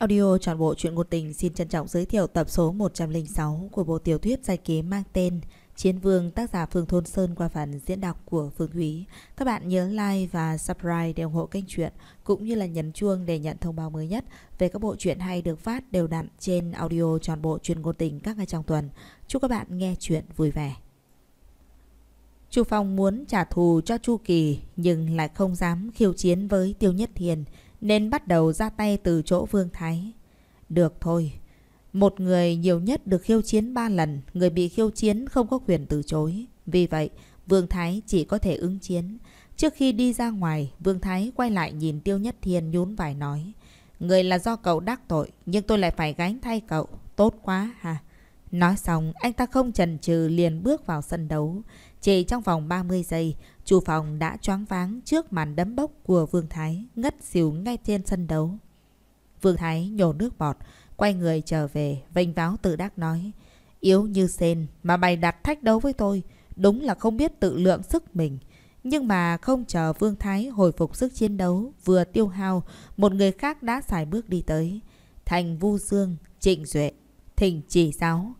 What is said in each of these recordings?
Audio toàn bộ truyện ngôn tình xin trân trọng giới thiệu tập số 106 của bộ tiểu thuyết giải kế mang tên Chiến Vương tác giả Phương Thôn Sơn qua phần diễn đọc của Phương Thúy. Các bạn nhớ like và subscribe để ủng hộ kênh truyện cũng như là nhấn chuông để nhận thông báo mới nhất về các bộ truyện hay được phát đều đặn trên audio toàn bộ truyện ngôn tình các ngày trong tuần. Chúc các bạn nghe truyện vui vẻ. Chu Phong muốn trả thù cho Chu Kỳ nhưng lại không dám khiêu chiến với Tiêu Nhất Thiền nên bắt đầu ra tay từ chỗ Vương Thái. Được thôi, một người nhiều nhất được khiêu chiến ba lần, người bị khiêu chiến không có quyền từ chối. Vì vậy, Vương Thái chỉ có thể ứng chiến. Trước khi đi ra ngoài, Vương Thái quay lại nhìn Tiêu Nhất Thiên nhún vải nói. Người là do cậu đắc tội, nhưng tôi lại phải gánh thay cậu. Tốt quá hả? Nói xong, anh ta không chần chừ liền bước vào sân đấu. Chỉ trong vòng 30 giây, Chu Phong đã choáng váng trước màn đấm bốc của Vương Thái ngất xỉu ngay trên sân đấu. Vương Thái nhổ nước bọt, quay người trở về, vênh váo tự đắc nói. Yếu như sen mà bày đặt thách đấu với tôi, đúng là không biết tự lượng sức mình. Nhưng mà không chờ Vương Thái hồi phục sức chiến đấu, vừa tiêu hao, một người khác đã xài bước đi tới. Thành Vu Dương, Trịnh Duệ, Thỉnh Chỉ Giáo.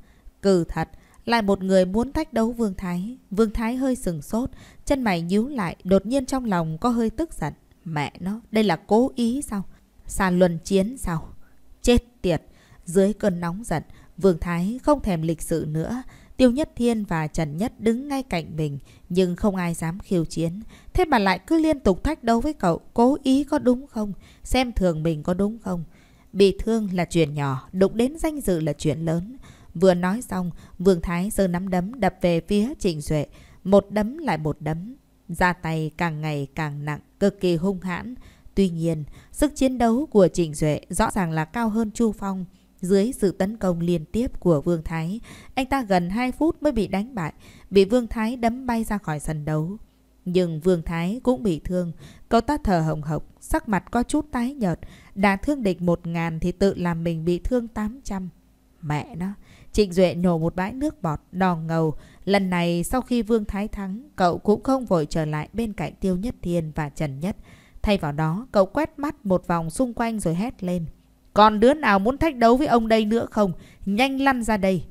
Cử thật, lại một người muốn thách đấu Vương Thái. Vương Thái hơi sừng sốt, chân mày nhíu lại, đột nhiên trong lòng có hơi tức giận. Mẹ nó, đây là cố ý sao? Sàn luân chiến sao? Chết tiệt! Dưới cơn nóng giận, Vương Thái không thèm lịch sự nữa. Tiêu Nhất Thiên và Trần Nhất đứng ngay cạnh mình, nhưng không ai dám khiêu chiến. Thế mà lại cứ liên tục thách đấu với cậu, cố ý có đúng không? Xem thường mình có đúng không? Bị thương là chuyện nhỏ, đụng đến danh dự là chuyện lớn. Vừa nói xong, Vương Thái giơ nắm đấm đập về phía Trịnh Duệ. Một đấm lại một đấm. Ra tay càng ngày càng nặng, cực kỳ hung hãn. Tuy nhiên, sức chiến đấu của Trịnh Duệ rõ ràng là cao hơn Chu Phong. Dưới sự tấn công liên tiếp của Vương Thái, anh ta gần 2 phút mới bị đánh bại, bị Vương Thái đấm bay ra khỏi sân đấu. Nhưng Vương Thái cũng bị thương, cậu ta thở hồng hộc, sắc mặt có chút tái nhợt, đã thương địch 1.000 thì tự làm mình bị thương 800. Mẹ nó, Trịnh Duệ nổ một bãi nước bọt, đỏ ngầu. Lần này sau khi Vương Thái thắng, cậu cũng không vội trở lại bên cạnh Tiêu Nhất Thiên và Trần Nhất. Thay vào đó, cậu quét mắt một vòng xung quanh rồi hét lên. Còn đứa nào muốn thách đấu với ông đây nữa không? Nhanh lăn ra đây!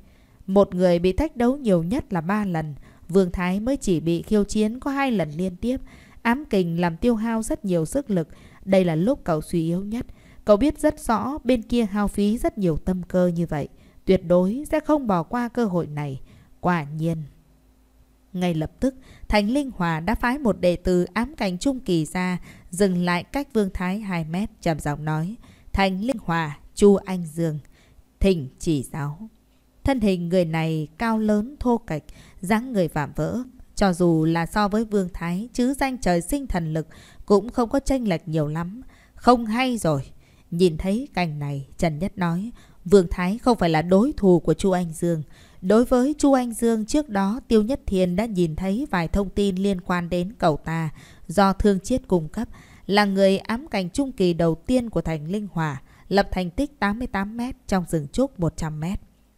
Một người bị thách đấu nhiều nhất là ba lần. Vương Thái mới chỉ bị khiêu chiến có hai lần liên tiếp. Ám kình làm tiêu hao rất nhiều sức lực. Đây là lúc cậu suy yếu nhất. Cậu biết rất rõ bên kia hao phí rất nhiều tâm cơ như vậy. Tuyệt đối sẽ không bỏ qua cơ hội này. Quả nhiên. Ngay lập tức, Thánh Linh Hòa đã phái một đệ tử ám cảnh trung kỳ ra, dừng lại cách Vương Thái 2 mét, trầm giọng nói. Thánh Linh Hòa, Chu Anh Dương, thỉnh chỉ giáo. Thân hình người này cao lớn, thô kệch, dáng người vạm vỡ. Cho dù là so với Vương Thái, chứ danh trời sinh thần lực cũng không có tranh lệch nhiều lắm. Không hay rồi. Nhìn thấy cảnh này, Trần Nhất nói, Vương Thái không phải là đối thủ của Chu Anh Dương. Đối với Chu Anh Dương trước đó, Tiêu Nhất Thiên đã nhìn thấy vài thông tin liên quan đến cậu ta do Thương Chiết cung cấp, là người ám cảnh trung kỳ đầu tiên của thành Linh Hòa, lập thành tích 88m trong rừng trúc 100m.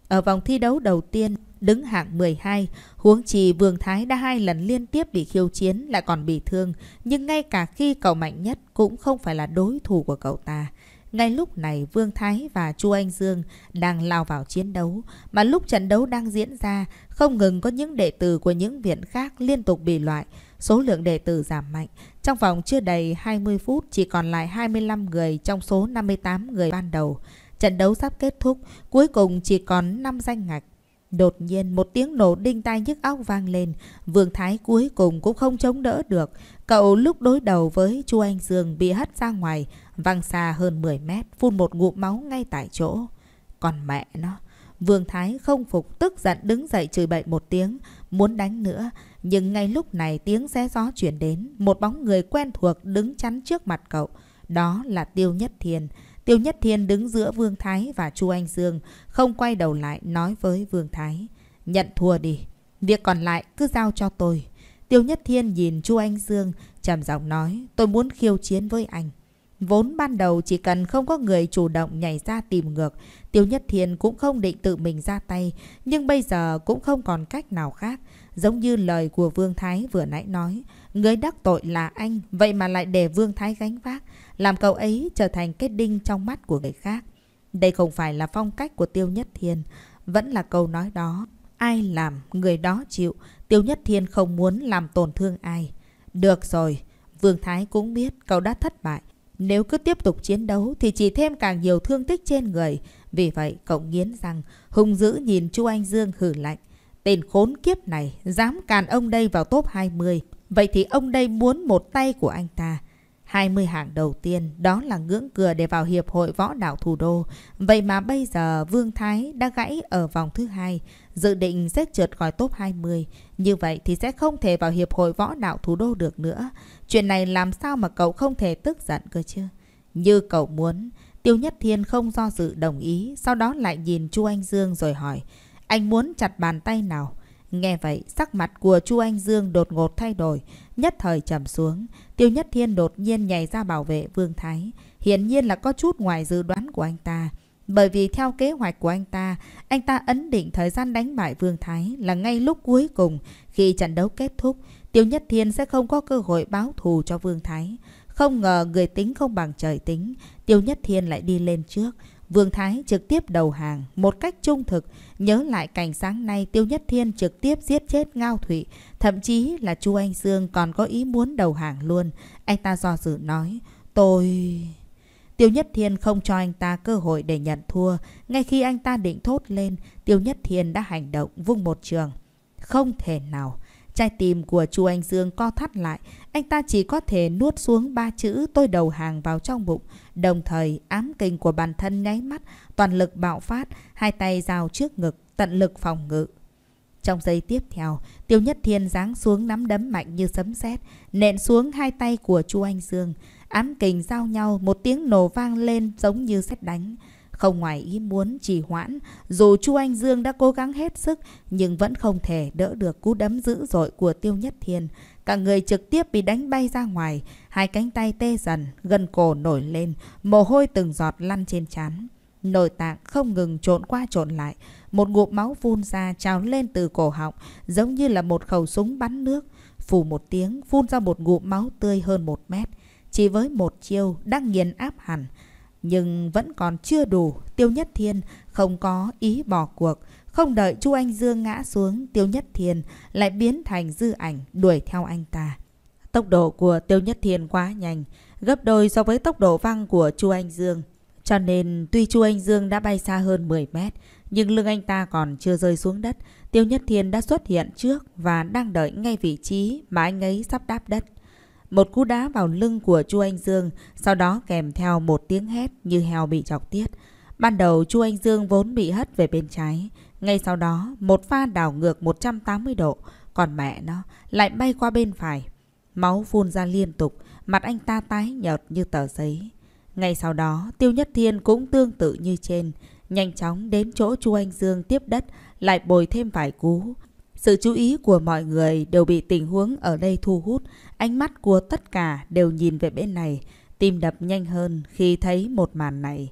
Ở vòng thi đấu đầu tiên, đứng hạng 12, huống chi Vương Thái đã hai lần liên tiếp bị khiêu chiến lại còn bị thương, nhưng ngay cả khi cậu mạnh nhất cũng không phải là đối thủ của cậu ta. Ngay lúc này Vương Thái và Chu Anh Dương đang lao vào chiến đấu, mà lúc trận đấu đang diễn ra, không ngừng có những đệ tử của những viện khác liên tục bị loại, số lượng đệ tử giảm mạnh. Trong vòng chưa đầy 20 phút chỉ còn lại 25 người trong số 58 người ban đầu. Trận đấu sắp kết thúc, cuối cùng chỉ còn 5 danh ngạch. Đột nhiên một tiếng nổ đinh tai nhức óc vang lên, Vương Thái cuối cùng cũng không chống đỡ được, Cậu lúc đối đầu với Chu Anh Dương bị hất ra ngoài, văng xa hơn 10 mét, phun một ngụm máu ngay tại chỗ. Còn mẹ nó, Vương Thái không phục tức giận đứng dậy chửi bậy một tiếng, muốn đánh nữa. Nhưng ngay lúc này tiếng xé gió chuyển đến, một bóng người quen thuộc đứng chắn trước mặt cậu. Đó là Tiêu Nhất Thiên. Tiêu Nhất Thiên đứng giữa Vương Thái và Chu Anh Dương, không quay đầu lại nói với Vương Thái. Nhận thua đi, việc còn lại cứ giao cho tôi. Tiêu Nhất Thiên nhìn Chu Anh Dương, trầm giọng nói, tôi muốn khiêu chiến với anh. Vốn ban đầu chỉ cần không có người chủ động nhảy ra tìm ngược, Tiêu Nhất Thiên cũng không định tự mình ra tay, nhưng bây giờ cũng không còn cách nào khác. Giống như lời của Vương Thái vừa nãy nói, người đắc tội là anh, vậy mà lại để Vương Thái gánh vác, làm cậu ấy trở thành kết đinh trong mắt của người khác. Đây không phải là phong cách của Tiêu Nhất Thiên, vẫn là câu nói đó. Ai làm, người đó chịu, Tiêu Nhất Thiên không muốn làm tổn thương ai. Được rồi, Vương Thái cũng biết cậu đã thất bại. Nếu cứ tiếp tục chiến đấu thì chỉ thêm càng nhiều thương tích trên người. Vì vậy, cậu nghiến rằng hung dữ nhìn Chu Anh Dương hử lạnh. Tên khốn kiếp này dám càn ông đây vào top 20. Vậy thì ông đây muốn một tay của anh ta. 20 hạng đầu tiên đó là ngưỡng cửa để vào Hiệp hội Võ đạo Thủ đô. Vậy mà bây giờ Vương Thái đã gãy ở vòng thứ hai, dự định sẽ trượt khỏi top 20. Như vậy thì sẽ không thể vào Hiệp hội Võ đạo Thủ đô được nữa. Chuyện này làm sao mà cậu không thể tức giận cơ chứ? Như cậu muốn, Tiêu Nhất Thiên không do dự đồng ý, sau đó lại nhìn Chu Anh Dương rồi hỏi, anh muốn chặt bàn tay nào? Nghe vậy, sắc mặt của Chu Anh Dương đột ngột thay đổi, nhất thời trầm xuống. Tiêu Nhất Thiên đột nhiên nhảy ra bảo vệ Vương Thái. Hiển nhiên là có chút ngoài dự đoán của anh ta. Bởi vì theo kế hoạch của anh ta, anh ta ấn định thời gian đánh bại Vương Thái là ngay lúc cuối cùng khi trận đấu kết thúc. Tiêu Nhất Thiên sẽ không có cơ hội báo thù cho Vương Thái. Không ngờ người tính không bằng trời tính, Tiêu Nhất Thiên lại đi lên trước. Vương Thái trực tiếp đầu hàng một cách trung thực, nhớ lại cảnh sáng nay Tiêu Nhất Thiên trực tiếp giết chết Ngao Thụy, thậm chí là Chu Anh Dương còn có ý muốn đầu hàng luôn. Anh ta do dự nói, tôi... Tiêu Nhất Thiên không cho anh ta cơ hội để nhận thua. Ngay khi anh ta định thốt lên, Tiêu Nhất Thiên đã hành động vung một trường. Không thể nào. Trái tim của Chu Anh Dương co thắt lại. Anh ta chỉ có thể nuốt xuống ba chữ tôi đầu hàng vào trong bụng. Đồng thời, ám kinh của bản thân nháy mắt, toàn lực bạo phát, hai tay rào trước ngực, tận lực phòng ngự. Trong giây tiếp theo, Tiêu Nhất Thiên giáng xuống nắm đấm mạnh như sấm sét, nện xuống hai tay của Chu Anh Dương. Ám kình giao nhau, một tiếng nổ vang lên giống như sét đánh. Không ngoài ý muốn trì hoãn, dù Chu Anh Dương đã cố gắng hết sức nhưng vẫn không thể đỡ được cú đấm dữ dội của Tiêu Nhất Thiên. Cả người trực tiếp bị đánh bay ra ngoài, hai cánh tay tê dần, gần cổ nổi lên, mồ hôi từng giọt lăn trên trán. Nội tạng không ngừng trộn qua trộn lại, một ngụm máu phun ra trào lên từ cổ họng, giống như là một khẩu súng bắn nước. Phù một tiếng, phun ra một ngụm máu tươi hơn một mét. Chỉ với một chiêu, đang nghiền áp hẳn. Nhưng vẫn còn chưa đủ, Tiêu Nhất Thiên không có ý bỏ cuộc. Không đợi Chu Anh Dương ngã xuống, Tiêu Nhất Thiên lại biến thành dư ảnh đuổi theo anh ta. Tốc độ của Tiêu Nhất Thiên quá nhanh, gấp đôi so với tốc độ văng của Chu Anh Dương. Cho nên tuy Chu Anh Dương đã bay xa hơn 10 mét, nhưng lưng anh ta còn chưa rơi xuống đất. Tiêu Nhất Thiên đã xuất hiện trước và đang đợi ngay vị trí mà anh ấy sắp đáp đất. Một cú đá vào lưng của Chu Anh Dương, sau đó kèm theo một tiếng hét như heo bị chọc tiết. Ban đầu Chu Anh Dương vốn bị hất về bên trái, ngay sau đó, một pha đảo ngược 180 độ, còn mẹ nó lại bay qua bên phải. Máu phun ra liên tục, mặt anh ta tái nhợt như tờ giấy. Ngay sau đó, Tiêu Nhất Thiên cũng tương tự như trên, nhanh chóng đến chỗ Chu Anh Dương tiếp đất, lại bồi thêm vài cú. Sự chú ý của mọi người đều bị tình huống ở đây thu hút, ánh mắt của tất cả đều nhìn về bên này, tim đập nhanh hơn khi thấy một màn này.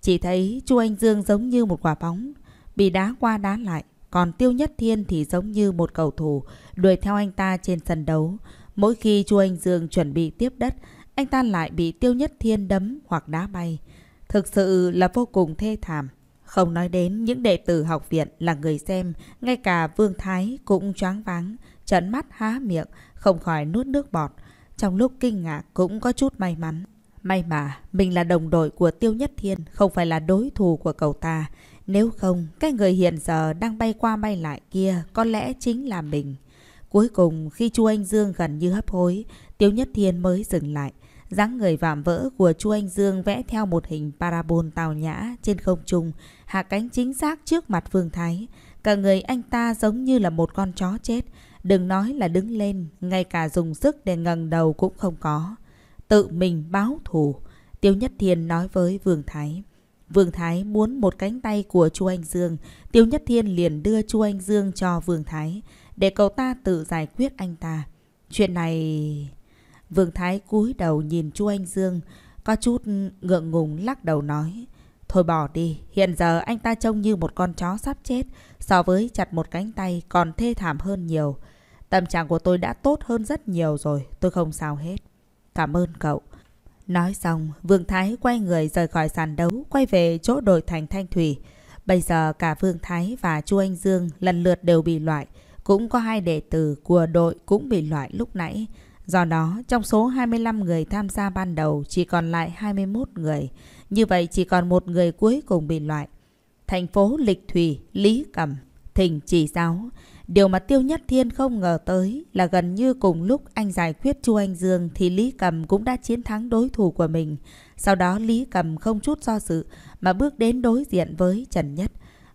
Chỉ thấy Chu Anh Dương giống như một quả bóng bị đá qua đá lại. Còn Tiêu Nhất Thiên thì giống như một cầu thủ đuổi theo anh ta trên sân đấu. Mỗi khi Chu Anh Dương chuẩn bị tiếp đất, anh ta lại bị Tiêu Nhất Thiên đấm hoặc đá bay. Thực sự là vô cùng thê thảm. Không nói đến những đệ tử học viện là người xem, ngay cả Vương Thái cũng choáng váng, trấn mắt há miệng, không khỏi nuốt nước bọt. Trong lúc kinh ngạc cũng có chút may mắn. May mà, mình là đồng đội của Tiêu Nhất Thiên, không phải là đối thủ của cậu ta. Nếu không, cái người hiện giờ đang bay qua bay lại kia có lẽ chính là mình. Cuối cùng, khi chu Anh Dương gần như hấp hối, Tiêu Nhất Thiên mới dừng lại. dáng người vạm vỡ của chu Anh Dương vẽ theo một hình parabol tào nhã trên không trung, hạ cánh chính xác trước mặt Phương Thái. Cả người anh ta giống như là một con chó chết. Đừng nói là đứng lên, ngay cả dùng sức để ngẩng đầu cũng không có. Tự mình báo thù, Tiêu Nhất Thiên nói với Vương Thái. Vương Thái muốn một cánh tay của Chu Anh Dương, Tiêu Nhất Thiên liền đưa Chu Anh Dương cho Vương Thái, để cậu ta tự giải quyết anh ta. Chuyện này... Vương Thái cúi đầu nhìn Chu Anh Dương, có chút ngượng ngùng lắc đầu nói. Thôi bỏ đi, hiện giờ anh ta trông như một con chó sắp chết, so với chặt một cánh tay còn thê thảm hơn nhiều. Tâm trạng của tôi đã tốt hơn rất nhiều rồi, tôi không sao hết. Cảm ơn cậu. Nói xong, Vương Thái quay người rời khỏi sàn đấu, quay về chỗ đội thành Thanh Thủy. Bây giờ cả Vương Thái và Chu Anh Dương lần lượt đều bị loại. Cũng có hai đệ tử của đội cũng bị loại lúc nãy. Do đó, trong số 25 người tham gia ban đầu chỉ còn lại 21 người. Như vậy chỉ còn một người cuối cùng bị loại. Thành phố Lịch Thủy, Lý Cẩm, Thỉnh Chỉ Giáo. Điều mà Tiêu Nhất Thiên không ngờ tới là gần như cùng lúc anh giải quyết Chu Anh Dương thì Lý Cầm cũng đã chiến thắng đối thủ của mình. Sau đó Lý Cầm không chút do dự mà bước đến đối diện với Trần Nhất.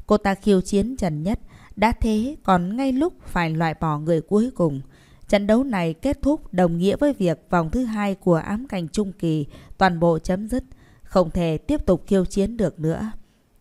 Cô ta khiêu chiến Trần Nhất, đã thế còn ngay lúc phải loại bỏ người cuối cùng. Trận đấu này kết thúc đồng nghĩa với việc vòng thứ hai của ám cảnh trung kỳ toàn bộ chấm dứt, không thể tiếp tục khiêu chiến được nữa.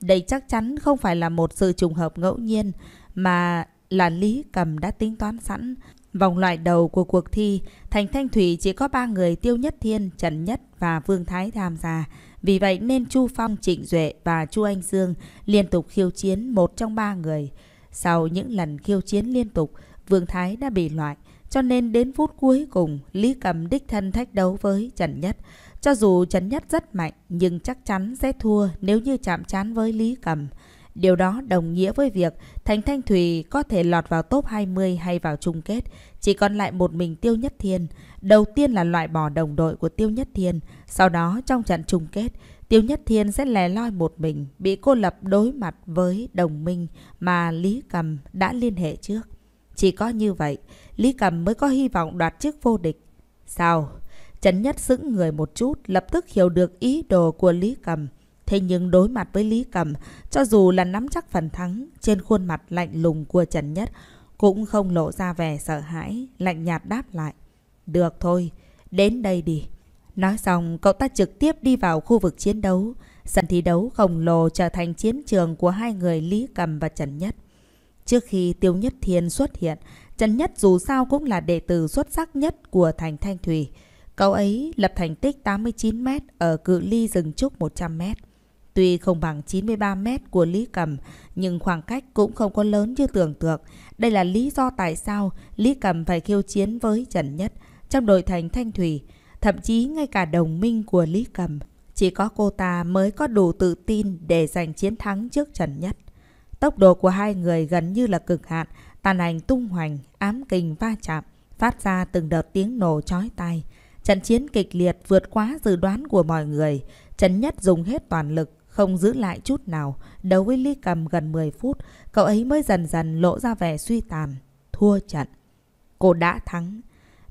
Đây chắc chắn không phải là một sự trùng hợp ngẫu nhiên, mà là Lý Cầm đã tính toán sẵn. Vòng loại đầu của cuộc thi, Thành Thanh Thủy chỉ có ba người Tiêu Nhất Thiên, Trần Nhất và Vương Thái tham gia. Vì vậy nên Chu Phong, Trịnh Duệ và Chu Anh Dương liên tục khiêu chiến một trong ba người. Sau những lần khiêu chiến liên tục, Vương Thái đã bị loại. Cho nên đến phút cuối cùng, Lý Cầm đích thân thách đấu với Trần Nhất. Cho dù Trần Nhất rất mạnh, nhưng chắc chắn sẽ thua nếu như chạm trán với Lý Cầm. Điều đó đồng nghĩa với việc Thành Thanh Thùy có thể lọt vào top 20 hay vào chung kết, chỉ còn lại một mình Tiêu Nhất Thiên. Đầu tiên là loại bỏ đồng đội của Tiêu Nhất Thiên, sau đó trong trận chung kết, Tiêu Nhất Thiên sẽ lè loi một mình, bị cô lập đối mặt với đồng minh mà Lý Cầm đã liên hệ trước. Chỉ có như vậy, Lý Cầm mới có hy vọng đoạt chức vô địch. Sao? Trần Nhất sững người một chút, lập tức hiểu được ý đồ của Lý Cầm. Thế nhưng đối mặt với Lý Cầm, cho dù là nắm chắc phần thắng, trên khuôn mặt lạnh lùng của Trần Nhất cũng không lộ ra vẻ sợ hãi, lạnh nhạt đáp lại. Được thôi, đến đây đi. Nói xong, cậu ta trực tiếp đi vào khu vực chiến đấu. Sân thi đấu khổng lồ trở thành chiến trường của hai người Lý Cầm và Trần Nhất. Trước khi Tiêu Nhất Thiên xuất hiện, Trần Nhất dù sao cũng là đệ tử xuất sắc nhất của thành Thanh Thủy. Cậu ấy lập thành tích 89m ở cự ly rừng trúc 100m. Tuy không bằng 93 mét của Lý Cầm, nhưng khoảng cách cũng không có lớn như tưởng tượng. Đây là lý do tại sao Lý Cầm phải khiêu chiến với Trần Nhất trong đội thành Thanh Thủy. Thậm chí ngay cả đồng minh của Lý Cầm, chỉ có cô ta mới có đủ tự tin để giành chiến thắng trước Trần Nhất. Tốc độ của hai người gần như là cực hạn, tàn ảnh tung hoành, ám kình va chạm, phát ra từng đợt tiếng nổ chói tai. Trận chiến kịch liệt vượt quá dự đoán của mọi người. Trần Nhất dùng hết toàn lực, không giữ lại chút nào. Đấu với Lý Cầm gần 10 phút, cậu ấy mới dần dần lộ ra vẻ suy tàn, thua trận. Cô đã thắng.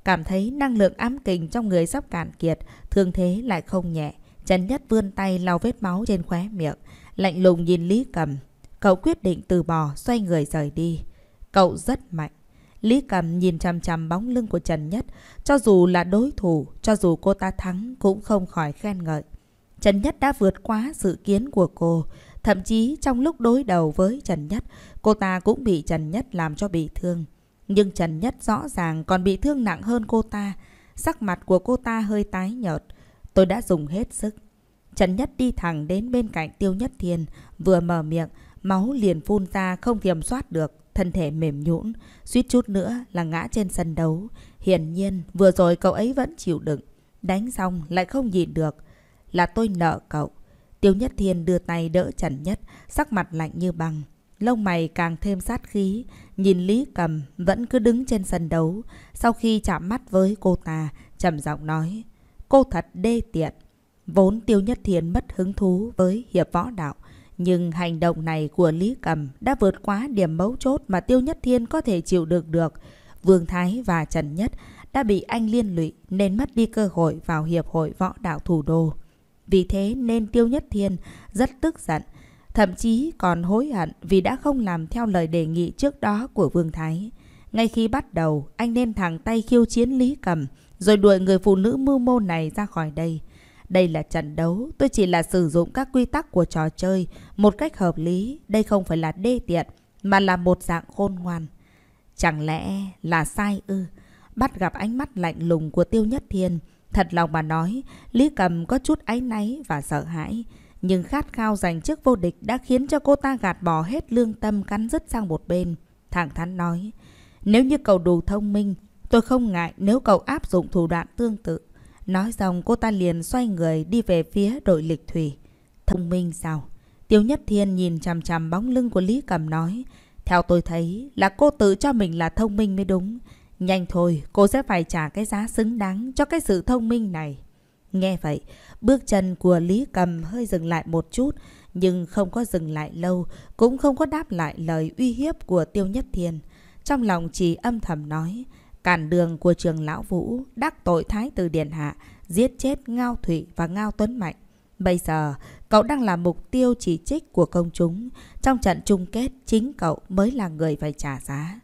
Cảm thấy năng lượng ám kình trong người sắp cạn kiệt, thương thế lại không nhẹ. Trần Nhất vươn tay lau vết máu trên khóe miệng, lạnh lùng nhìn Lý Cầm. Cậu quyết định từ bỏ, xoay người rời đi. Cậu rất mạnh. Lý Cầm nhìn chằm chằm bóng lưng của Trần Nhất, cho dù là đối thủ, cho dù cô ta thắng cũng không khỏi khen ngợi. Trần Nhất đã vượt quá dự kiến của cô. Thậm chí trong lúc đối đầu với Trần Nhất, cô ta cũng bị Trần Nhất làm cho bị thương. Nhưng Trần Nhất rõ ràng còn bị thương nặng hơn cô ta. Sắc mặt của cô ta hơi tái nhợt. Tôi đã dùng hết sức. Trần Nhất đi thẳng đến bên cạnh Tiêu Nhất Thiên, vừa mở miệng, máu liền phun ra không kiểm soát được, thân thể mềm nhũn, suýt chút nữa là ngã trên sân đấu. Hiển nhiên, vừa rồi cậu ấy vẫn chịu đựng, đánh xong lại không nhịn được là tôi nợ cậu. Tiêu Nhất Thiên đưa tay đỡ Trần Nhất, sắc mặt lạnh như băng. Lông mày càng thêm sát khí, nhìn Lý Cầm vẫn cứ đứng trên sân đấu. Sau khi chạm mắt với cô ta, trầm giọng nói, cô thật đê tiện. Vốn Tiêu Nhất Thiên mất hứng thú với hiệp võ đạo, nhưng hành động này của Lý Cầm đã vượt quá điểm mấu chốt mà Tiêu Nhất Thiên có thể chịu được được. Vương Thái và Trần Nhất đã bị anh liên lụy nên mất đi cơ hội vào Hiệp hội Võ Đạo Thủ đô. Vì thế nên Tiêu Nhất Thiên rất tức giận, thậm chí còn hối hận vì đã không làm theo lời đề nghị trước đó của Vương Thái. Ngay khi bắt đầu, anh nên thẳng tay khiêu chiến Lý Cầm, rồi đuổi người phụ nữ mưu mô này ra khỏi đây. Đây là trận đấu, tôi chỉ là sử dụng các quy tắc của trò chơi một cách hợp lý. Đây không phải là đê tiện, mà là một dạng khôn ngoan. Chẳng lẽ là sai ư? Bắt gặp ánh mắt lạnh lùng của Tiêu Nhất Thiên, Thật lòng mà nói, Lý Cầm có chút áy náy và sợ hãi. Nhưng khát khao giành chức vô địch đã khiến cho cô ta gạt bỏ hết lương tâm cắn rứt sang một bên. Thẳng thắn nói, nếu như cậu đủ thông minh, tôi không ngại nếu cậu áp dụng thủ đoạn tương tự. Nói xong cô ta liền xoay người đi về phía đội lịch thủy. Thông minh sao? Tiêu Nhất Thiên nhìn chằm chằm bóng lưng của Lý Cầm nói. Theo tôi thấy là cô tự cho mình là thông minh mới đúng. Nhanh thôi, cô sẽ phải trả cái giá xứng đáng cho cái sự thông minh này. Nghe vậy, bước chân của Lý Cầm hơi dừng lại một chút, nhưng không có dừng lại lâu, cũng không có đáp lại lời uy hiếp của Tiêu Nhất Thiên. Trong lòng chỉ âm thầm nói, cản đường của trường Lão Vũ, đắc tội Thái Từ Điện Hạ, giết chết Ngao Thụy và Ngao Tuấn Mạnh. Bây giờ, cậu đang là mục tiêu chỉ trích của công chúng. Trong trận chung kết, chính cậu mới là người phải trả giá.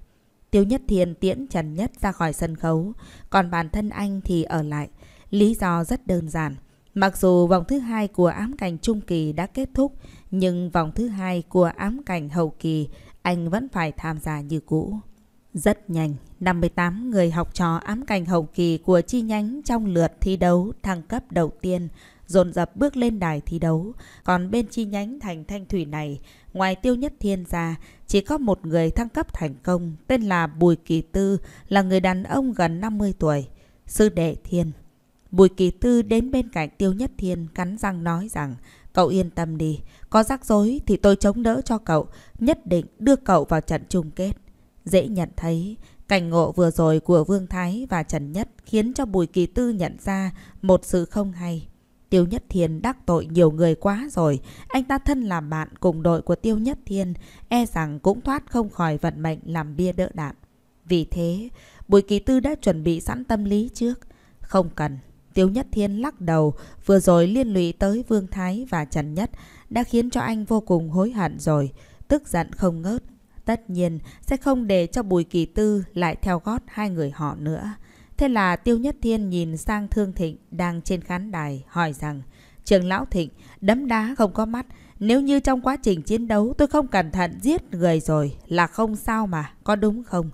Tiêu Nhất Thiên tiễn Trần Nhất ra khỏi sân khấu, còn bản thân anh thì ở lại. Lý do rất đơn giản. Mặc dù vòng thứ hai của ám cảnh trung kỳ đã kết thúc, nhưng vòng thứ hai của ám cảnh hậu kỳ anh vẫn phải tham gia như cũ. Rất nhanh, 58 người học trò ám cảnh hậu kỳ của chi nhánh trong lượt thi đấu thăng cấp đầu tiên dồn dập bước lên đài thi đấu. Còn bên chi nhánh thành thanh thủy này, ngoài tiêu nhất thiên ra, chỉ có một người thăng cấp thành công, tên là Bùi Kỳ Tư, là người đàn ông gần 50 tuổi, sư đệ thiên. Bùi Kỳ Tư đến bên cạnh Tiêu Nhất Thiên cắn răng nói rằng Cậu yên tâm đi, có rắc rối thì tôi chống đỡ cho cậu, nhất định đưa cậu vào trận chung kết. Dễ nhận thấy, cảnh ngộ vừa rồi của Vương Thái và Trần Nhất khiến cho Bùi Kỳ Tư nhận ra một sự không hay. Tiêu Nhất Thiên đắc tội nhiều người quá rồi. Anh ta thân làm bạn cùng đội của Tiêu Nhất Thiên, e rằng cũng thoát không khỏi vận mệnh làm bia đỡ đạn. Vì thế, Bùi Kỳ Tư đã chuẩn bị sẵn tâm lý trước. Không cần. Tiêu Nhất Thiên lắc đầu, vừa rồi liên lụy tới Vương Thái và Trần Nhất đã khiến cho anh vô cùng hối hận rồi, tức giận không ngớt. Tất nhiên, sẽ không để cho Bùi Kỳ Tư lại theo gót hai người họ nữa. Thế là Tiêu Nhất Thiên nhìn sang Thương Thịnh đang trên khán đài hỏi rằng Trường Lão Thịnh đấm đá không có mắt. Nếu như trong quá trình chiến đấu tôi không cẩn thận giết người rồi là không sao mà, có đúng không?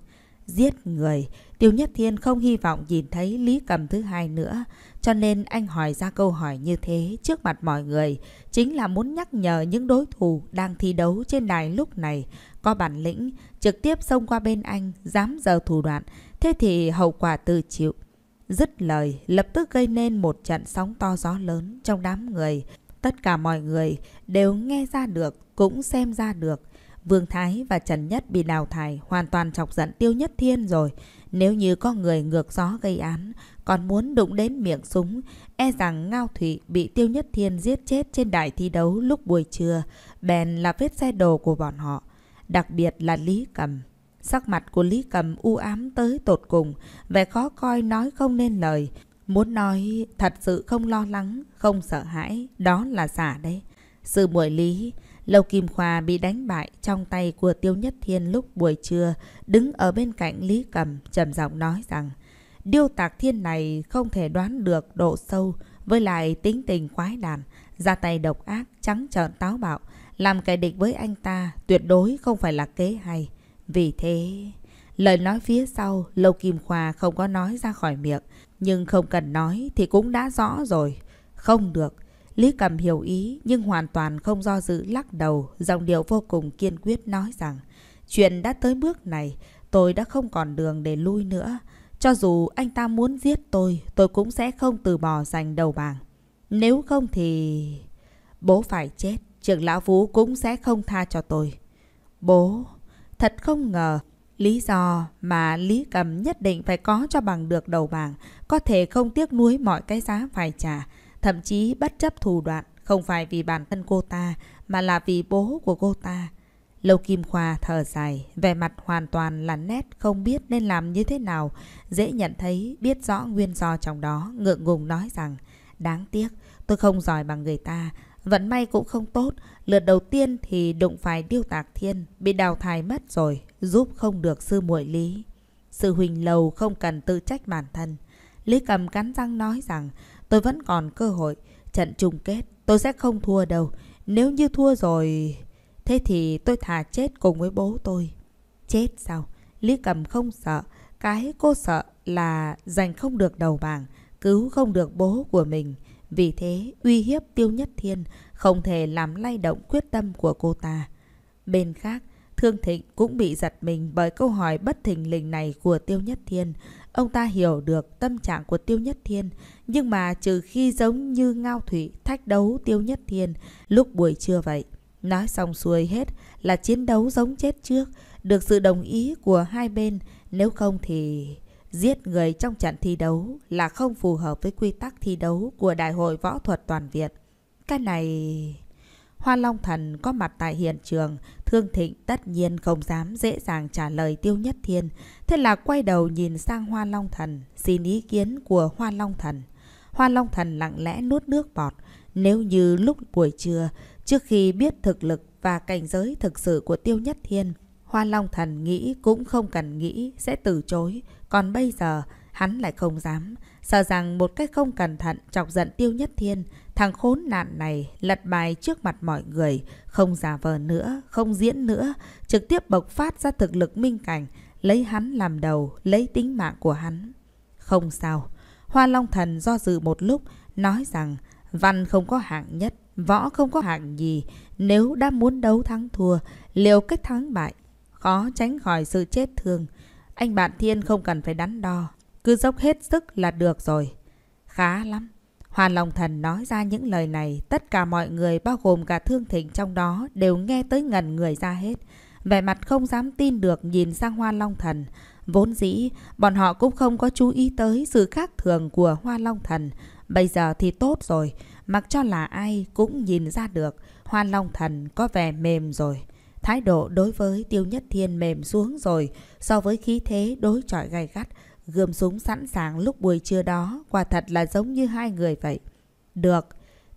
Giết người, Tiêu Nhất Thiên không hy vọng nhìn thấy Lý Cầm thứ hai nữa. Cho nên anh hỏi ra câu hỏi như thế trước mặt mọi người. Chính là muốn nhắc nhở những đối thủ đang thi đấu trên đài lúc này. Có bản lĩnh, trực tiếp xông qua bên anh, dám giờ thủ đoạn. Thế thì hậu quả tự chịu. Dứt lời, lập tức gây nên một trận sóng to gió lớn trong đám người. Tất cả mọi người đều nghe ra được, cũng xem ra được. Vương Thái và Trần Nhất bị đào thải hoàn toàn chọc giận Tiêu Nhất Thiên rồi. Nếu như có người ngược gió gây án, còn muốn đụng đến miệng súng, e rằng Ngao Thụy bị Tiêu Nhất Thiên giết chết trên đài thi đấu lúc buổi trưa, bèn là vết xe đồ của bọn họ, đặc biệt là Lý Cầm. Sắc mặt của Lý Cầm u ám tới tột cùng, vẻ khó coi nói không nên lời. Muốn nói thật sự không lo lắng, không sợ hãi, đó là giả đấy. Sự buổi Lý, Lâu Kim Khoa bị đánh bại trong tay của Tiêu Nhất Thiên lúc buổi trưa, đứng ở bên cạnh Lý Cầm, trầm giọng nói rằng Điêu tạc thiên này không thể đoán được độ sâu, với lại tính tình quái đản, ra tay độc ác, trắng trợn táo bạo, làm kẻ địch với anh ta tuyệt đối không phải là kế hay. Vì thế, lời nói phía sau Lâu Kim Khoa không có nói ra khỏi miệng, nhưng không cần nói thì cũng đã rõ rồi. Không được, Lý Cầm hiểu ý nhưng hoàn toàn không do dự lắc đầu, dòng điệu vô cùng kiên quyết nói rằng chuyện đã tới bước này, tôi đã không còn đường để lui nữa. Cho dù anh ta muốn giết tôi, tôi cũng sẽ không từ bỏ giành đầu bảng. Nếu không thì... Bố phải chết, trưởng lão Vũ cũng sẽ không tha cho tôi. Bố... Thật không ngờ, lý do mà Lý Cầm nhất định phải có cho bằng được đầu bảng, có thể không tiếc nuối mọi cái giá phải trả, thậm chí bất chấp thủ đoạn, không phải vì bản thân cô ta, mà là vì bố của cô ta. Lâu Kim Khoa thở dài, vẻ mặt hoàn toàn là nét không biết nên làm như thế nào, dễ nhận thấy biết rõ nguyên do trong đó, ngượng ngùng nói rằng, đáng tiếc, tôi không giỏi bằng người ta, vận may cũng không tốt, Lượt đầu tiên thì đụng phải Điêu Tạc Thiên, bị đào thải mất rồi, giúp không được sư muội Lý. Sư huỳnh lầu không cần tự trách bản thân. Lý Cầm cắn răng nói rằng, tôi vẫn còn cơ hội, trận chung kết, tôi sẽ không thua đâu. Nếu như thua rồi, thế thì tôi thà chết cùng với bố tôi. Chết sao? Lý Cầm không sợ, cái cô sợ là giành không được đầu bảng, cứu không được bố của mình. Vì thế, uy hiếp Tiêu Nhất Thiên, không thể làm lay động quyết tâm của cô ta. Bên khác, Thương Thịnh cũng bị giật mình bởi câu hỏi bất thình lình này của Tiêu Nhất Thiên. Ông ta hiểu được tâm trạng của Tiêu Nhất Thiên, nhưng mà trừ khi giống như Ngao Thủy thách đấu Tiêu Nhất Thiên lúc buổi trưa vậy. Nói xong xuôi hết là chiến đấu giống chết trước, được sự đồng ý của hai bên, nếu không thì... Giết người trong trận thi đấu là không phù hợp với quy tắc thi đấu của Đại hội Võ thuật Toàn Việt. Cái này... Hoa Long Thần có mặt tại hiện trường, Thương Thịnh tất nhiên không dám dễ dàng trả lời Tiêu Nhất Thiên, thế là quay đầu nhìn sang Hoa Long Thần, xin ý kiến của Hoa Long Thần. Hoa Long Thần lặng lẽ nuốt nước bọt, nếu như lúc buổi trưa, trước khi biết thực lực và cảnh giới thực sự của Tiêu Nhất Thiên, Hoa Long Thần nghĩ cũng không cần nghĩ sẽ từ chối, còn bây giờ hắn lại không dám, sợ rằng một cách không cẩn thận chọc giận Tiêu Nhất Thiên, Thằng khốn nạn này lật bài trước mặt mọi người, không giả vờ nữa, không diễn nữa, trực tiếp bộc phát ra thực lực minh cảnh, lấy hắn làm đầu, lấy tính mạng của hắn. Không sao, Hoa Long Thần do dự một lúc, nói rằng văn không có hạng nhất, võ không có hạng gì, nếu đã muốn đấu thắng thua, liều cách thắng bại, khó tránh khỏi sự chết thương. Anh bạn Thiên không cần phải đắn đo, cứ dốc hết sức là được rồi. Khá lắm, Hoàn Long Thần nói ra những lời này, tất cả mọi người bao gồm cả Thương Thịnh trong đó đều nghe tới ngần người ra hết. Vẻ mặt không dám tin được nhìn sang Hoa Long Thần. Vốn dĩ, bọn họ cũng không có chú ý tới sự khác thường của Hoa Long Thần. Bây giờ thì tốt rồi, mặc cho là ai cũng nhìn ra được Hoa Long Thần có vẻ mềm rồi. Thái độ đối với Tiêu Nhất Thiên mềm xuống rồi so với khí thế đối chọi gay gắt gươm súng sẵn sàng lúc buổi trưa đó, quả thật là giống như hai người vậy. Được,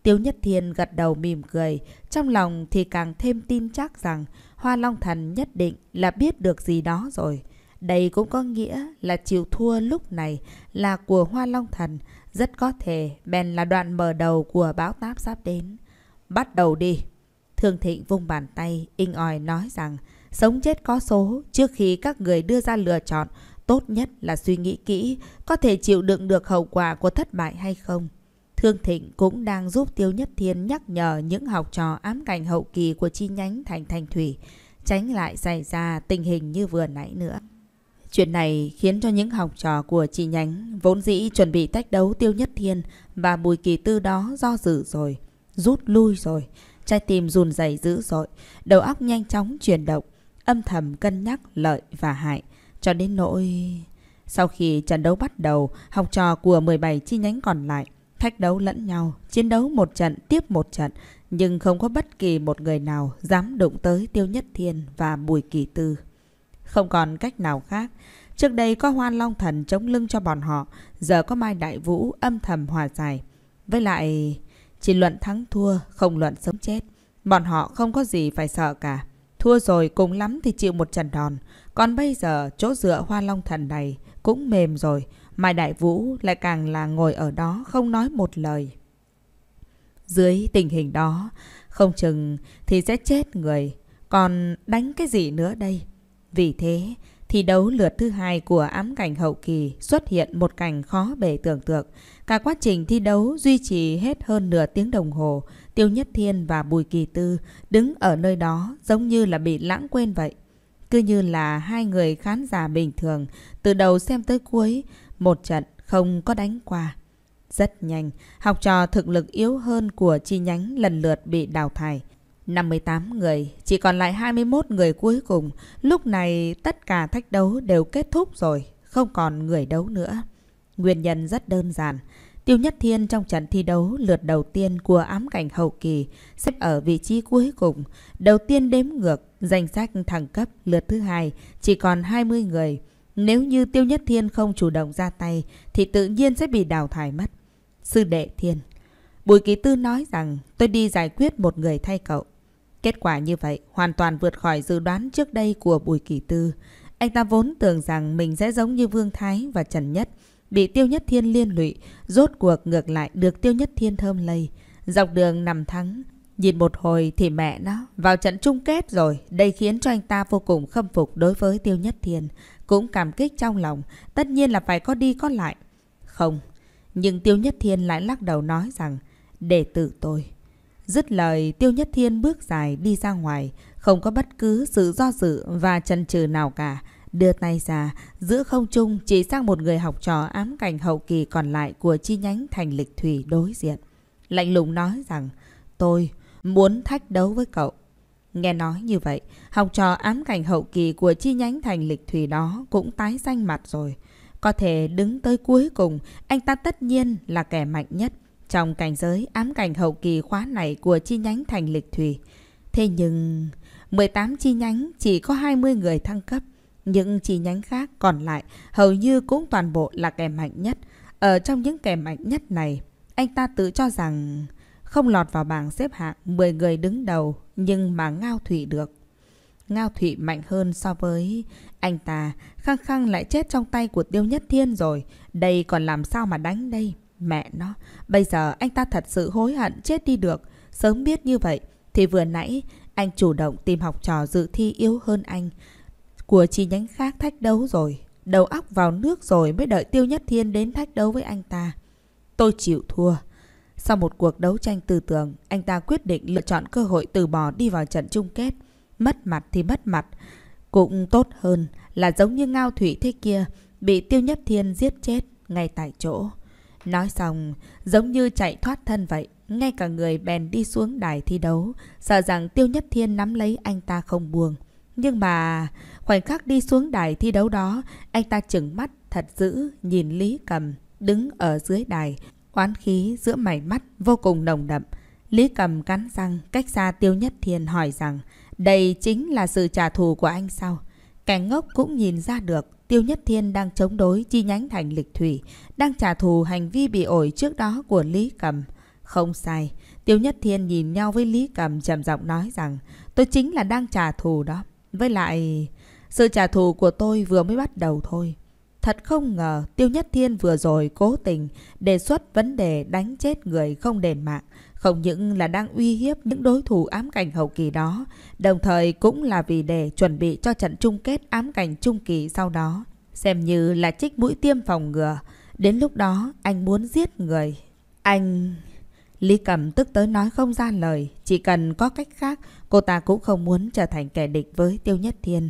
Tiêu Nhất Thiên gật đầu mỉm cười, trong lòng thì càng thêm tin chắc rằng Hoa Long Thần nhất định là biết được gì đó rồi. Đây cũng có nghĩa là chịu thua lúc này là của Hoa Long Thần, rất có thể bèn là đoạn mở đầu của báo táp sắp đến. Bắt đầu đi! Thương Thịnh vung bàn tay, inh ỏi nói rằng sống chết có số, trước khi các người đưa ra lựa chọn, Tốt nhất là suy nghĩ kỹ có thể chịu đựng được hậu quả của thất bại hay không. Thương Thịnh cũng đang giúp Tiêu Nhất Thiên nhắc nhở những học trò ám cảnh hậu kỳ của chi nhánh Thành Thành Thủy, tránh lại xảy ra tình hình như vừa nãy nữa. Chuyện này khiến cho những học trò của chi nhánh vốn dĩ chuẩn bị tách đấu Tiêu Nhất Thiên và Bùi Kỳ Tư đó do dự rồi, rút lui rồi, trái tim run rẩy dữ dội, đầu óc nhanh chóng chuyển động, âm thầm cân nhắc lợi và hại. Cho đến nỗi... Sau khi trận đấu bắt đầu, học trò của 17 chi nhánh còn lại thách đấu lẫn nhau, chiến đấu một trận tiếp một trận, nhưng không có bất kỳ một người nào dám đụng tới Tiêu Nhất Thiên và Bùi Kỳ Tư. Không còn cách nào khác, trước đây có hoan Long Thần chống lưng cho bọn họ, giờ có Mai Đại Vũ âm thầm hòa giải. Với lại, chỉ luận thắng thua, không luận sống chết. Bọn họ không có gì phải sợ cả. Thua rồi cùng lắm thì chịu một trận đòn, còn bây giờ chỗ dựa hoa long thần này cũng mềm rồi, Mai Đại Vũ lại càng là ngồi ở đó không nói một lời. Dưới tình hình đó, không chừng thì sẽ chết người, còn đánh cái gì nữa đây? Vì thế, thì đấu lượt thứ hai của ám cảnh hậu kỳ xuất hiện một cảnh khó bề tưởng tượng. Cả quá trình thi đấu duy trì hết hơn nửa tiếng đồng hồ, Tiêu Nhất Thiên và Bùi Kỳ Tư đứng ở nơi đó giống như là bị lãng quên vậy. Cứ như là hai người khán giả bình thường, từ đầu xem tới cuối, một trận không có đánh qua. Rất nhanh, học trò thực lực yếu hơn của chi nhánh lần lượt bị đào thải. 58 người, chỉ còn lại 21 người cuối cùng. Lúc này tất cả thách đấu đều kết thúc rồi, không còn người đấu nữa. Nguyên nhân rất đơn giản. Tiêu Nhất Thiên trong trận thi đấu lượt đầu tiên của ám cảnh hậu kỳ xếp ở vị trí cuối cùng. Đầu tiên đếm ngược, danh sách thẳng cấp lượt thứ hai chỉ còn 20 người. Nếu như Tiêu Nhất Thiên không chủ động ra tay thì tự nhiên sẽ bị đào thải mất. Sư đệ Thiên Bùi Ký Tư nói rằng tôi đi giải quyết một người thay cậu. Kết quả như vậy hoàn toàn vượt khỏi dự đoán trước đây của Bùi Kỳ Tư. Anh ta vốn tưởng rằng mình sẽ giống như Vương Thái và Trần Nhất – bị Tiêu Nhất Thiên liên lụy, rốt cuộc ngược lại được Tiêu Nhất Thiên thơm lây. Dọc đường nằm thắng, nhìn một hồi thì mẹ nó vào trận chung kết rồi. Đây khiến cho anh ta vô cùng khâm phục đối với Tiêu Nhất Thiên, cũng cảm kích trong lòng, tất nhiên là phải có đi có lại. Không, nhưng Tiêu Nhất Thiên lại lắc đầu nói rằng, để tự tôi. Dứt lời, Tiêu Nhất Thiên bước dài đi ra ngoài, không có bất cứ sự do dự và chần chừ nào cả đưa tay ra, giữa không trung chỉ sang một người học trò ám cảnh hậu kỳ còn lại của chi nhánh thành lịch thủy đối diện. Lạnh lùng nói rằng, tôi muốn thách đấu với cậu. Nghe nói như vậy, học trò ám cảnh hậu kỳ của chi nhánh thành lịch thủy đó cũng tái xanh mặt rồi. Có thể đứng tới cuối cùng, anh ta tất nhiên là kẻ mạnh nhất trong cảnh giới ám cảnh hậu kỳ khóa này của chi nhánh thành lịch thủy. Thế nhưng, 18 chi nhánh chỉ có 20 người thăng cấp. Những chi nhánh khác còn lại hầu như cũng toàn bộ là kẻ mạnh nhất. Ở trong những kẻ mạnh nhất này, anh ta tự cho rằng không lọt vào bảng xếp hạng 10 người đứng đầu nhưng mà Ngao Thủy được. Ngao Thủy mạnh hơn so với anh ta, khăng khăng lại chết trong tay của Tiêu Nhất Thiên rồi. Đây còn làm sao mà đánh đây? Mẹ nó, bây giờ anh ta thật sự hối hận chết đi được. Sớm biết như vậy thì vừa nãy anh chủ động tìm học trò dự thi yếu hơn anh của chi nhánh khác thách đấu rồi. Đầu óc vào nước rồi mới đợi Tiêu Nhất Thiên đến thách đấu với anh ta. Tôi chịu thua. Sau một cuộc đấu tranh tư tưởng, anh ta quyết định lựa chọn cơ hội từ bỏ đi vào trận chung kết. Mất mặt thì mất mặt. Cũng tốt hơn là giống như Ngao Thủy thế kia, bị Tiêu Nhất Thiên giết chết ngay tại chỗ. Nói xong, giống như chạy thoát thân vậy, ngay cả người bèn đi xuống đài thi đấu, sợ rằng Tiêu Nhất Thiên nắm lấy anh ta không buông. Nhưng mà Khoảnh khắc đi xuống đài thi đấu đó, anh ta chừng mắt thật dữ nhìn Lý Cầm đứng ở dưới đài, oán khí giữa mày mắt vô cùng nồng đậm. Lý Cầm cắn răng cách xa Tiêu Nhất Thiên hỏi rằng đây chính là sự trả thù của anh sao? Kẻ ngốc cũng nhìn ra được Tiêu Nhất Thiên đang chống đối chi nhánh thành lịch thủy, đang trả thù hành vi bị ổi trước đó của Lý Cầm. Không sai, Tiêu Nhất Thiên nhìn nhau với Lý Cầm trầm giọng nói rằng tôi chính là đang trả thù đó. Với lại, sự trả thù của tôi vừa mới bắt đầu thôi. Thật không ngờ Tiêu Nhất Thiên vừa rồi cố tình đề xuất vấn đề đánh chết người không đền mạng. Không những là đang uy hiếp những đối thủ ám cảnh hậu kỳ đó, đồng thời cũng là vì để chuẩn bị cho trận chung kết ám cảnh trung kỳ sau đó. Xem như là trích mũi tiêm phòng ngừa. Đến lúc đó anh muốn giết người. Anh... Lý Cẩm tức tới nói không ra lời. Chỉ cần có cách khác, cô ta cũng không muốn trở thành kẻ địch với Tiêu Nhất Thiên.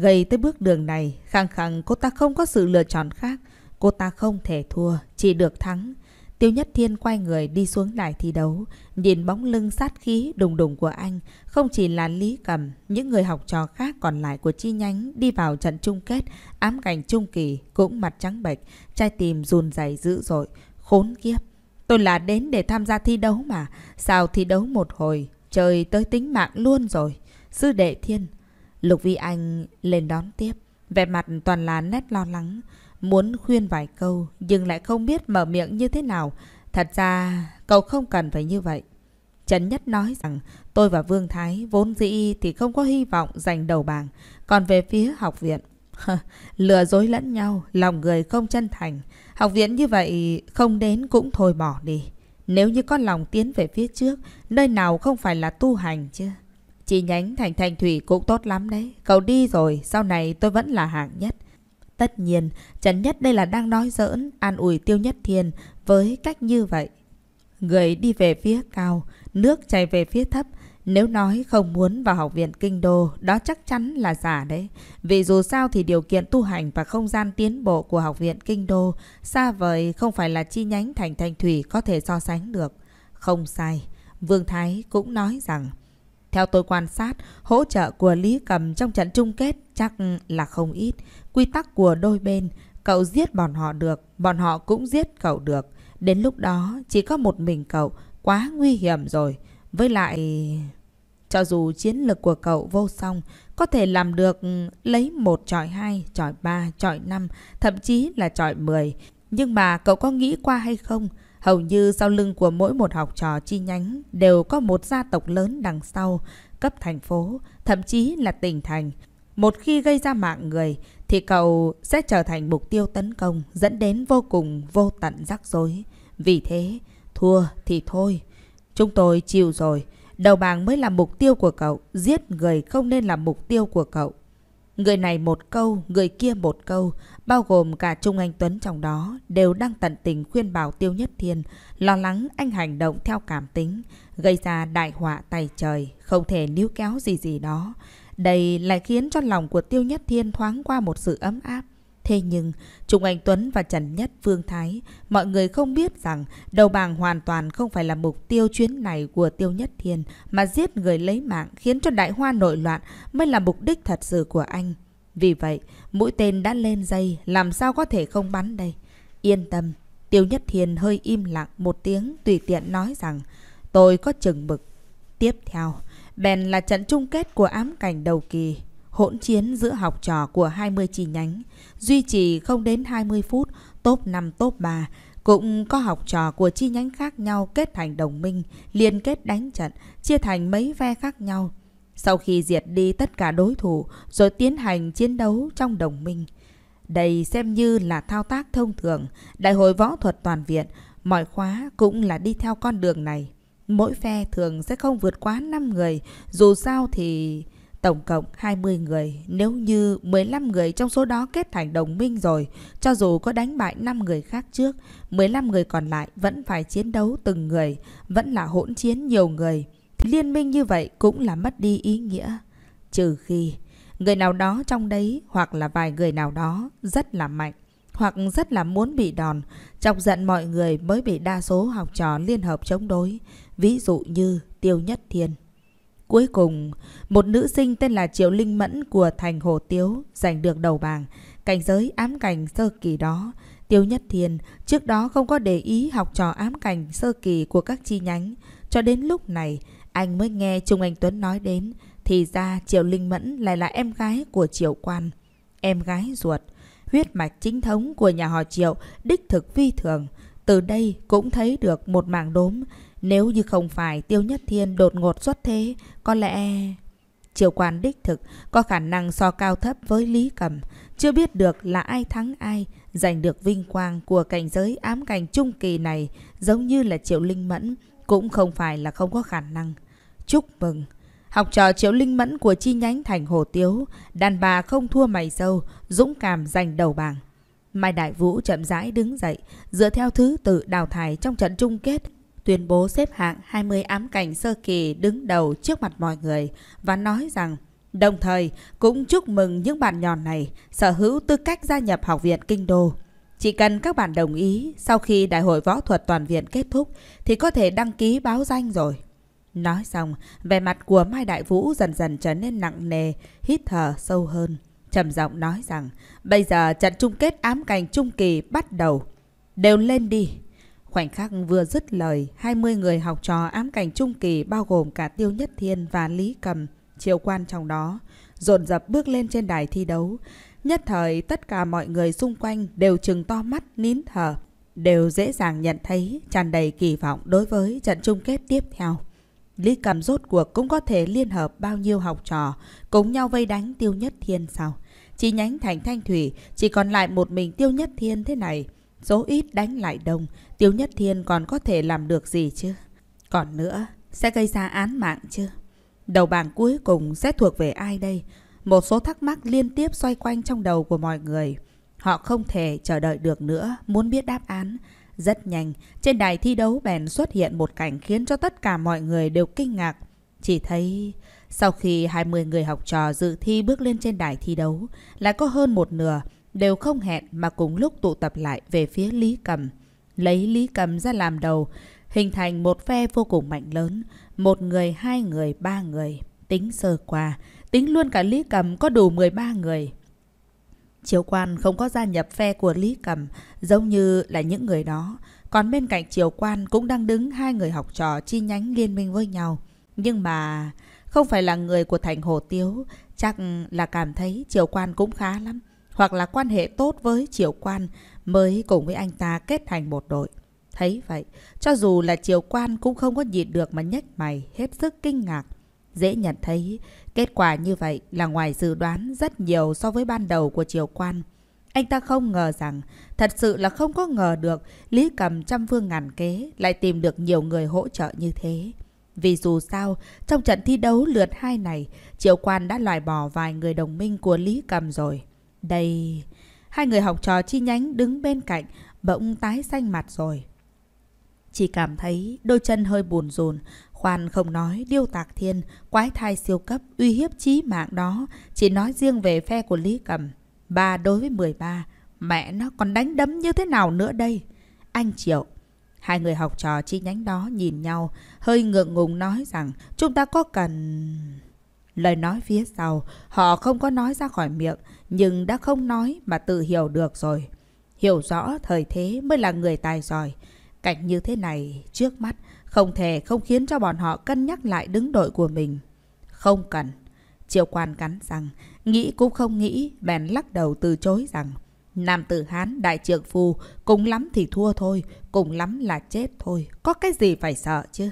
Gây tới bước đường này, khăng khăng cô ta không có sự lựa chọn khác. Cô ta không thể thua, chỉ được thắng. Tiêu Nhất Thiên quay người đi xuống đài thi đấu, nhìn bóng lưng sát khí đùng đùng của anh, không chỉ là Lý Cầm, những người học trò khác còn lại của chi nhánh đi vào trận chung kết, ám cảnh trung kỳ cũng mặt trắng bệch, trai tìm run rẩy dữ dội, khốn kiếp. Tôi là đến để tham gia thi đấu mà, sao thi đấu một hồi, trời tới tính mạng luôn rồi. Sư Đệ Thiên, Lục Vi Anh lên đón tiếp, vẻ mặt toàn là nét lo lắng, muốn khuyên vài câu nhưng lại không biết mở miệng như thế nào. Thật ra cậu không cần phải như vậy. Trần Nhất nói rằng tôi và Vương Thái vốn dĩ thì không có hy vọng giành đầu bảng, còn về phía học viện. Lừa dối lẫn nhau, lòng người không chân thành. Học viện như vậy không đến cũng thôi bỏ đi. Nếu như có lòng tiến về phía trước, nơi nào không phải là tu hành chứ? Chi nhánh thành thành thủy cũng tốt lắm đấy. Cậu đi rồi, sau này tôi vẫn là hạng nhất. Tất nhiên, Trần Nhất đây là đang nói giỡn, an ủi Tiêu Nhất Thiên với cách như vậy. Người đi về phía cao, nước chảy về phía thấp. Nếu nói không muốn vào học viện kinh đô, đó chắc chắn là giả đấy. Vì dù sao thì điều kiện tu hành và không gian tiến bộ của học viện kinh đô xa vời không phải là chi nhánh thành thành thủy có thể so sánh được. Không sai, Vương Thái cũng nói rằng theo tôi quan sát, hỗ trợ của Lý Cầm trong trận chung kết chắc là không ít. Quy tắc của đôi bên, cậu giết bọn họ được, bọn họ cũng giết cậu được. Đến lúc đó, chỉ có một mình cậu, quá nguy hiểm rồi. Với lại... Cho dù chiến lược của cậu vô song, có thể làm được lấy một trọi hai, trọi ba, trọi năm, thậm chí là trọi mười. Nhưng mà cậu có nghĩ qua hay không? Hầu như sau lưng của mỗi một học trò chi nhánh đều có một gia tộc lớn đằng sau, cấp thành phố, thậm chí là tỉnh thành. Một khi gây ra mạng người thì cậu sẽ trở thành mục tiêu tấn công dẫn đến vô cùng vô tận rắc rối. Vì thế, thua thì thôi. Chúng tôi chịu rồi. Đầu bảng mới là mục tiêu của cậu. Giết người không nên là mục tiêu của cậu. Người này một câu, người kia một câu bao gồm cả Trung Anh Tuấn trong đó, đều đang tận tình khuyên bảo Tiêu Nhất Thiên, lo lắng anh hành động theo cảm tính, gây ra đại họa tài trời, không thể níu kéo gì gì đó. Đây lại khiến cho lòng của Tiêu Nhất Thiên thoáng qua một sự ấm áp. Thế nhưng, Trung Anh Tuấn và Trần Nhất Phương Thái, mọi người không biết rằng đầu bàng hoàn toàn không phải là mục tiêu chuyến này của Tiêu Nhất Thiên, mà giết người lấy mạng khiến cho đại hoa nội loạn mới là mục đích thật sự của anh. Vì vậy, mũi tên đã lên dây, làm sao có thể không bắn đây? Yên tâm, Tiêu Nhất thiền hơi im lặng một tiếng tùy tiện nói rằng tôi có chừng mực. Tiếp theo, bèn là trận chung kết của ám cảnh đầu kỳ, hỗn chiến giữa học trò của 20 chi nhánh, duy trì không đến 20 phút, top 5 top 3, cũng có học trò của chi nhánh khác nhau kết thành đồng minh, liên kết đánh trận, chia thành mấy ve khác nhau. Sau khi diệt đi tất cả đối thủ rồi tiến hành chiến đấu trong đồng minh. Đây xem như là thao tác thông thường, đại hội võ thuật toàn viện, mọi khóa cũng là đi theo con đường này. Mỗi phe thường sẽ không vượt quá 5 người, dù sao thì tổng cộng 20 người. Nếu như 15 người trong số đó kết thành đồng minh rồi, cho dù có đánh bại 5 người khác trước, 15 người còn lại vẫn phải chiến đấu từng người, vẫn là hỗn chiến nhiều người. Liên minh như vậy cũng là mất đi ý nghĩa. Trừ khi người nào đó trong đấy hoặc là vài người nào đó rất là mạnh hoặc rất là muốn bị đòn, chọc giận mọi người mới bị đa số học trò liên hợp chống đối, ví dụ như Tiêu Nhất Thiên. Cuối cùng, một nữ sinh tên là Triệu Linh Mẫn của thành Hồ Tiếu giành được đầu bảng, cảnh giới ám cảnh sơ kỳ đó. Tiêu Nhất Thiên trước đó không có để ý học trò ám cảnh sơ kỳ của các chi nhánh, cho đến lúc này anh mới nghe Trung Anh Tuấn nói đến, thì ra Triệu Linh Mẫn lại là em gái của Triệu Quan, em gái ruột. Huyết mạch chính thống của nhà họ Triệu đích thực phi thường. Từ đây cũng thấy được một mảng đốm. Nếu như không phải Tiêu Nhất Thiên đột ngột xuất thế, có lẽ... Triệu Quan đích thực có khả năng so cao thấp với Lý Cầm. Chưa biết được là ai thắng ai, giành được vinh quang của cảnh giới ám cảnh trung kỳ này giống như là Triệu Linh Mẫn cũng không phải là không có khả năng. Chúc mừng! Học trò Triệu Linh Mẫn của chi nhánh thành Hồ Tiếu, đàn bà không thua mày sâu, dũng cảm giành đầu bảng. Mai Đại Vũ chậm rãi đứng dậy, dựa theo thứ tự đào thải trong trận chung kết, tuyên bố xếp hạng 20 ám cảnh sơ kỳ đứng đầu trước mặt mọi người và nói rằng đồng thời cũng chúc mừng những bạn nhỏ này sở hữu tư cách gia nhập Học viện Kinh Đô. Chỉ cần các bạn đồng ý, sau khi Đại hội Võ thuật Toàn viện kết thúc thì có thể đăng ký báo danh rồi. Nói xong, vẻ mặt của Mai Đại Vũ dần dần trở nên nặng nề, hít thở sâu hơn. trầm giọng nói rằng, bây giờ trận chung kết ám cảnh trung kỳ bắt đầu. Đều lên đi! Khoảnh khắc vừa dứt lời, 20 người học trò ám cảnh trung kỳ bao gồm cả Tiêu Nhất Thiên và Lý Cầm, triệu quan trong đó, dồn dập bước lên trên đài thi đấu. Nhất thời, tất cả mọi người xung quanh đều chừng to mắt, nín thở, đều dễ dàng nhận thấy tràn đầy kỳ vọng đối với trận chung kết tiếp theo. Lý Cầm rốt cuộc cũng có thể liên hợp bao nhiêu học trò, cùng nhau vây đánh Tiêu Nhất Thiên sao? Chỉ nhánh thành Thanh Thủy chỉ còn lại một mình Tiêu Nhất Thiên thế này. Số ít đánh lại đông, Tiêu Nhất Thiên còn có thể làm được gì chứ? Còn nữa, sẽ gây ra án mạng chứ? Đầu bảng cuối cùng sẽ thuộc về ai đây? Một số thắc mắc liên tiếp xoay quanh trong đầu của mọi người. Họ không thể chờ đợi được nữa, muốn biết đáp án. Rất nhanh, trên đài thi đấu bèn xuất hiện một cảnh khiến cho tất cả mọi người đều kinh ngạc. Chỉ thấy sau khi 20 người học trò dự thi bước lên trên đài thi đấu, lại có hơn một nửa đều không hẹn mà cùng lúc tụ tập lại về phía Lý Cầm. Lấy Lý Cầm ra làm đầu, hình thành một phe vô cùng mạnh lớn, một người, hai người, ba người. Tính sơ qua, tính luôn cả Lý Cầm có đủ 13 người. Chiếu quan không có gia nhập phe của Lý Cầm, giống như là những người đó. Còn bên cạnh triều quan cũng đang đứng hai người học trò chi nhánh liên minh với nhau. Nhưng mà không phải là người của thành Hồ Tiếu, chắc là cảm thấy triều quan cũng khá lắm. Hoặc là quan hệ tốt với triều quan mới cùng với anh ta kết thành một đội. Thấy vậy, cho dù là triều quan cũng không có nhịn được mà nhếch mày, hết sức kinh ngạc. Dễ nhận thấy, kết quả như vậy là ngoài dự đoán rất nhiều so với ban đầu của triều quan. Anh ta không ngờ rằng, thật sự là không có ngờ được Lý Cầm trăm phương ngàn kế lại tìm được nhiều người hỗ trợ như thế. Vì dù sao, trong trận thi đấu lượt hai này, Triệu Quan đã loại bỏ vài người đồng minh của Lý Cầm rồi. Đây... Hai người học trò chi nhánh đứng bên cạnh, bỗng tái xanh mặt rồi. Chỉ cảm thấy đôi chân hơi buồn rùn, Khoan không nói điêu tạc thiên, quái thai siêu cấp, uy hiếp chí mạng đó, chỉ nói riêng về phe của Lý Cầm. Ba đối với 13, mẹ nó còn đánh đấm như thế nào nữa đây? Anh Triệu, hai người học trò chi nhánh đó nhìn nhau, hơi ngượng ngùng nói rằng chúng ta có cần... Lời nói phía sau, họ không có nói ra khỏi miệng, nhưng đã không nói mà tự hiểu được rồi. Hiểu rõ thời thế mới là người tài giỏi. Cảnh như thế này, trước mắt, không thể không khiến cho bọn họ cân nhắc lại đứng đội của mình. Không cần. Triệu quan cắn rằng, nghĩ cũng không nghĩ, bèn lắc đầu từ chối rằng. Nam tử Hán, đại trượng phu, cùng lắm thì thua thôi, cùng lắm là chết thôi, có cái gì phải sợ chứ.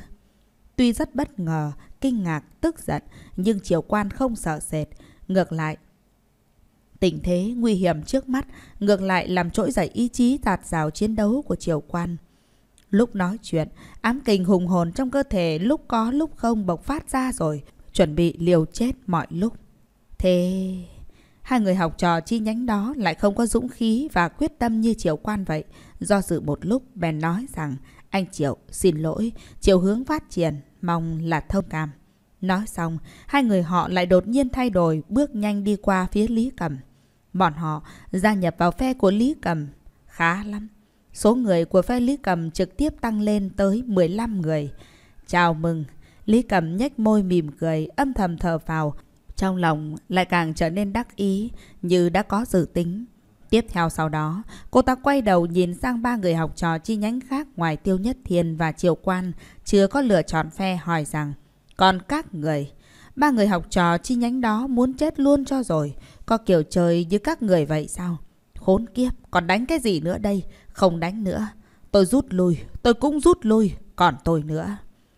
Tuy rất bất ngờ, kinh ngạc, tức giận, nhưng triều quan không sợ sệt. Ngược lại, tình thế nguy hiểm trước mắt, ngược lại làm trỗi dậy ý chí tạt rào chiến đấu của triều quan. Lúc nói chuyện, ám kình hùng hồn trong cơ thể lúc có lúc không bộc phát ra rồi, chuẩn bị liều chết mọi lúc. Thế... Hai người học trò chi nhánh đó lại không có dũng khí và quyết tâm như Triều Quan vậy. Do dự một lúc, bèn nói rằng, anh triều xin lỗi, triều hướng phát triển, mong là thông cảm. Nói xong, hai người họ lại đột nhiên thay đổi, bước nhanh đi qua phía Lý Cầm. Bọn họ gia nhập vào phe của Lý Cầm. Khá lắm. Số người của phe Lý Cầm trực tiếp tăng lên tới 15 người. Chào mừng! Lý Cầm nhếch môi mỉm cười, âm thầm thở vào. Trong lòng lại càng trở nên đắc ý như đã có dự tính. Tiếp theo sau đó, cô ta quay đầu nhìn sang ba người học trò chi nhánh khác ngoài Tiêu Nhất Thiên và Triều Quan, chưa có lựa chọn phe hỏi rằng, còn các người, ba người học trò chi nhánh đó muốn chết luôn cho rồi, có kiểu chơi như các người vậy sao? Khốn kiếp, còn đánh cái gì nữa đây? Không đánh nữa. Tôi rút lui. Tôi cũng rút lui. Còn tôi nữa.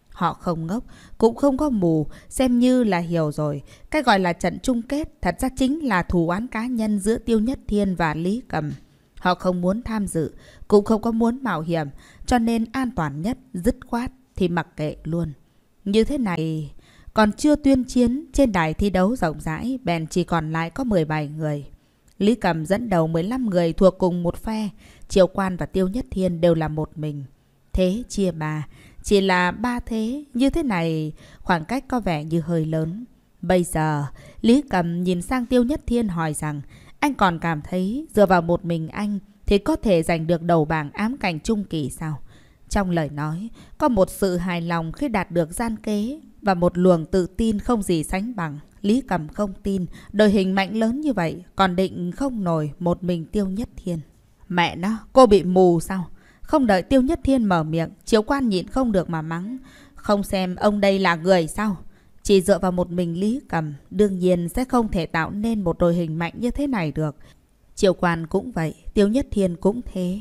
Họ không ngốc, cũng không có mù, xem như là hiểu rồi. Cái gọi là trận chung kết thật ra chính là thù oán cá nhân giữa Tiêu Nhất Thiên và Lý Cầm. Họ không muốn tham dự, cũng không có muốn mạo hiểm, cho nên an toàn nhất, dứt khoát thì mặc kệ luôn. Như thế này, còn chưa tuyên chiến trên đài thi đấu rộng rãi, bèn chỉ còn lại có 17 người. Lý Cầm dẫn đầu 15 người thuộc cùng một phe, Triệu Quan và Tiêu Nhất Thiên đều là một mình. Thế chia ba, chỉ là ba thế, như thế này khoảng cách có vẻ như hơi lớn. Bây giờ, Lý Cầm nhìn sang Tiêu Nhất Thiên hỏi rằng, anh còn cảm thấy dựa vào một mình anh thì có thể giành được đầu bảng ám cảnh trung kỳ sao? Trong lời nói, có một sự hài lòng khi đạt được gian kế và một luồng tự tin không gì sánh bằng. Lý Cầm không tin, đội hình mạnh lớn như vậy, còn định không nổi một mình Tiêu Nhất Thiên. Mẹ nó, cô bị mù sao? Không đợi Tiêu Nhất Thiên mở miệng, chiếu quan nhịn không được mà mắng. Không xem ông đây là người sao? Chỉ dựa vào một mình Lý Cầm, đương nhiên sẽ không thể tạo nên một đội hình mạnh như thế này được. Triệu quan cũng vậy, Tiêu Nhất Thiên cũng thế.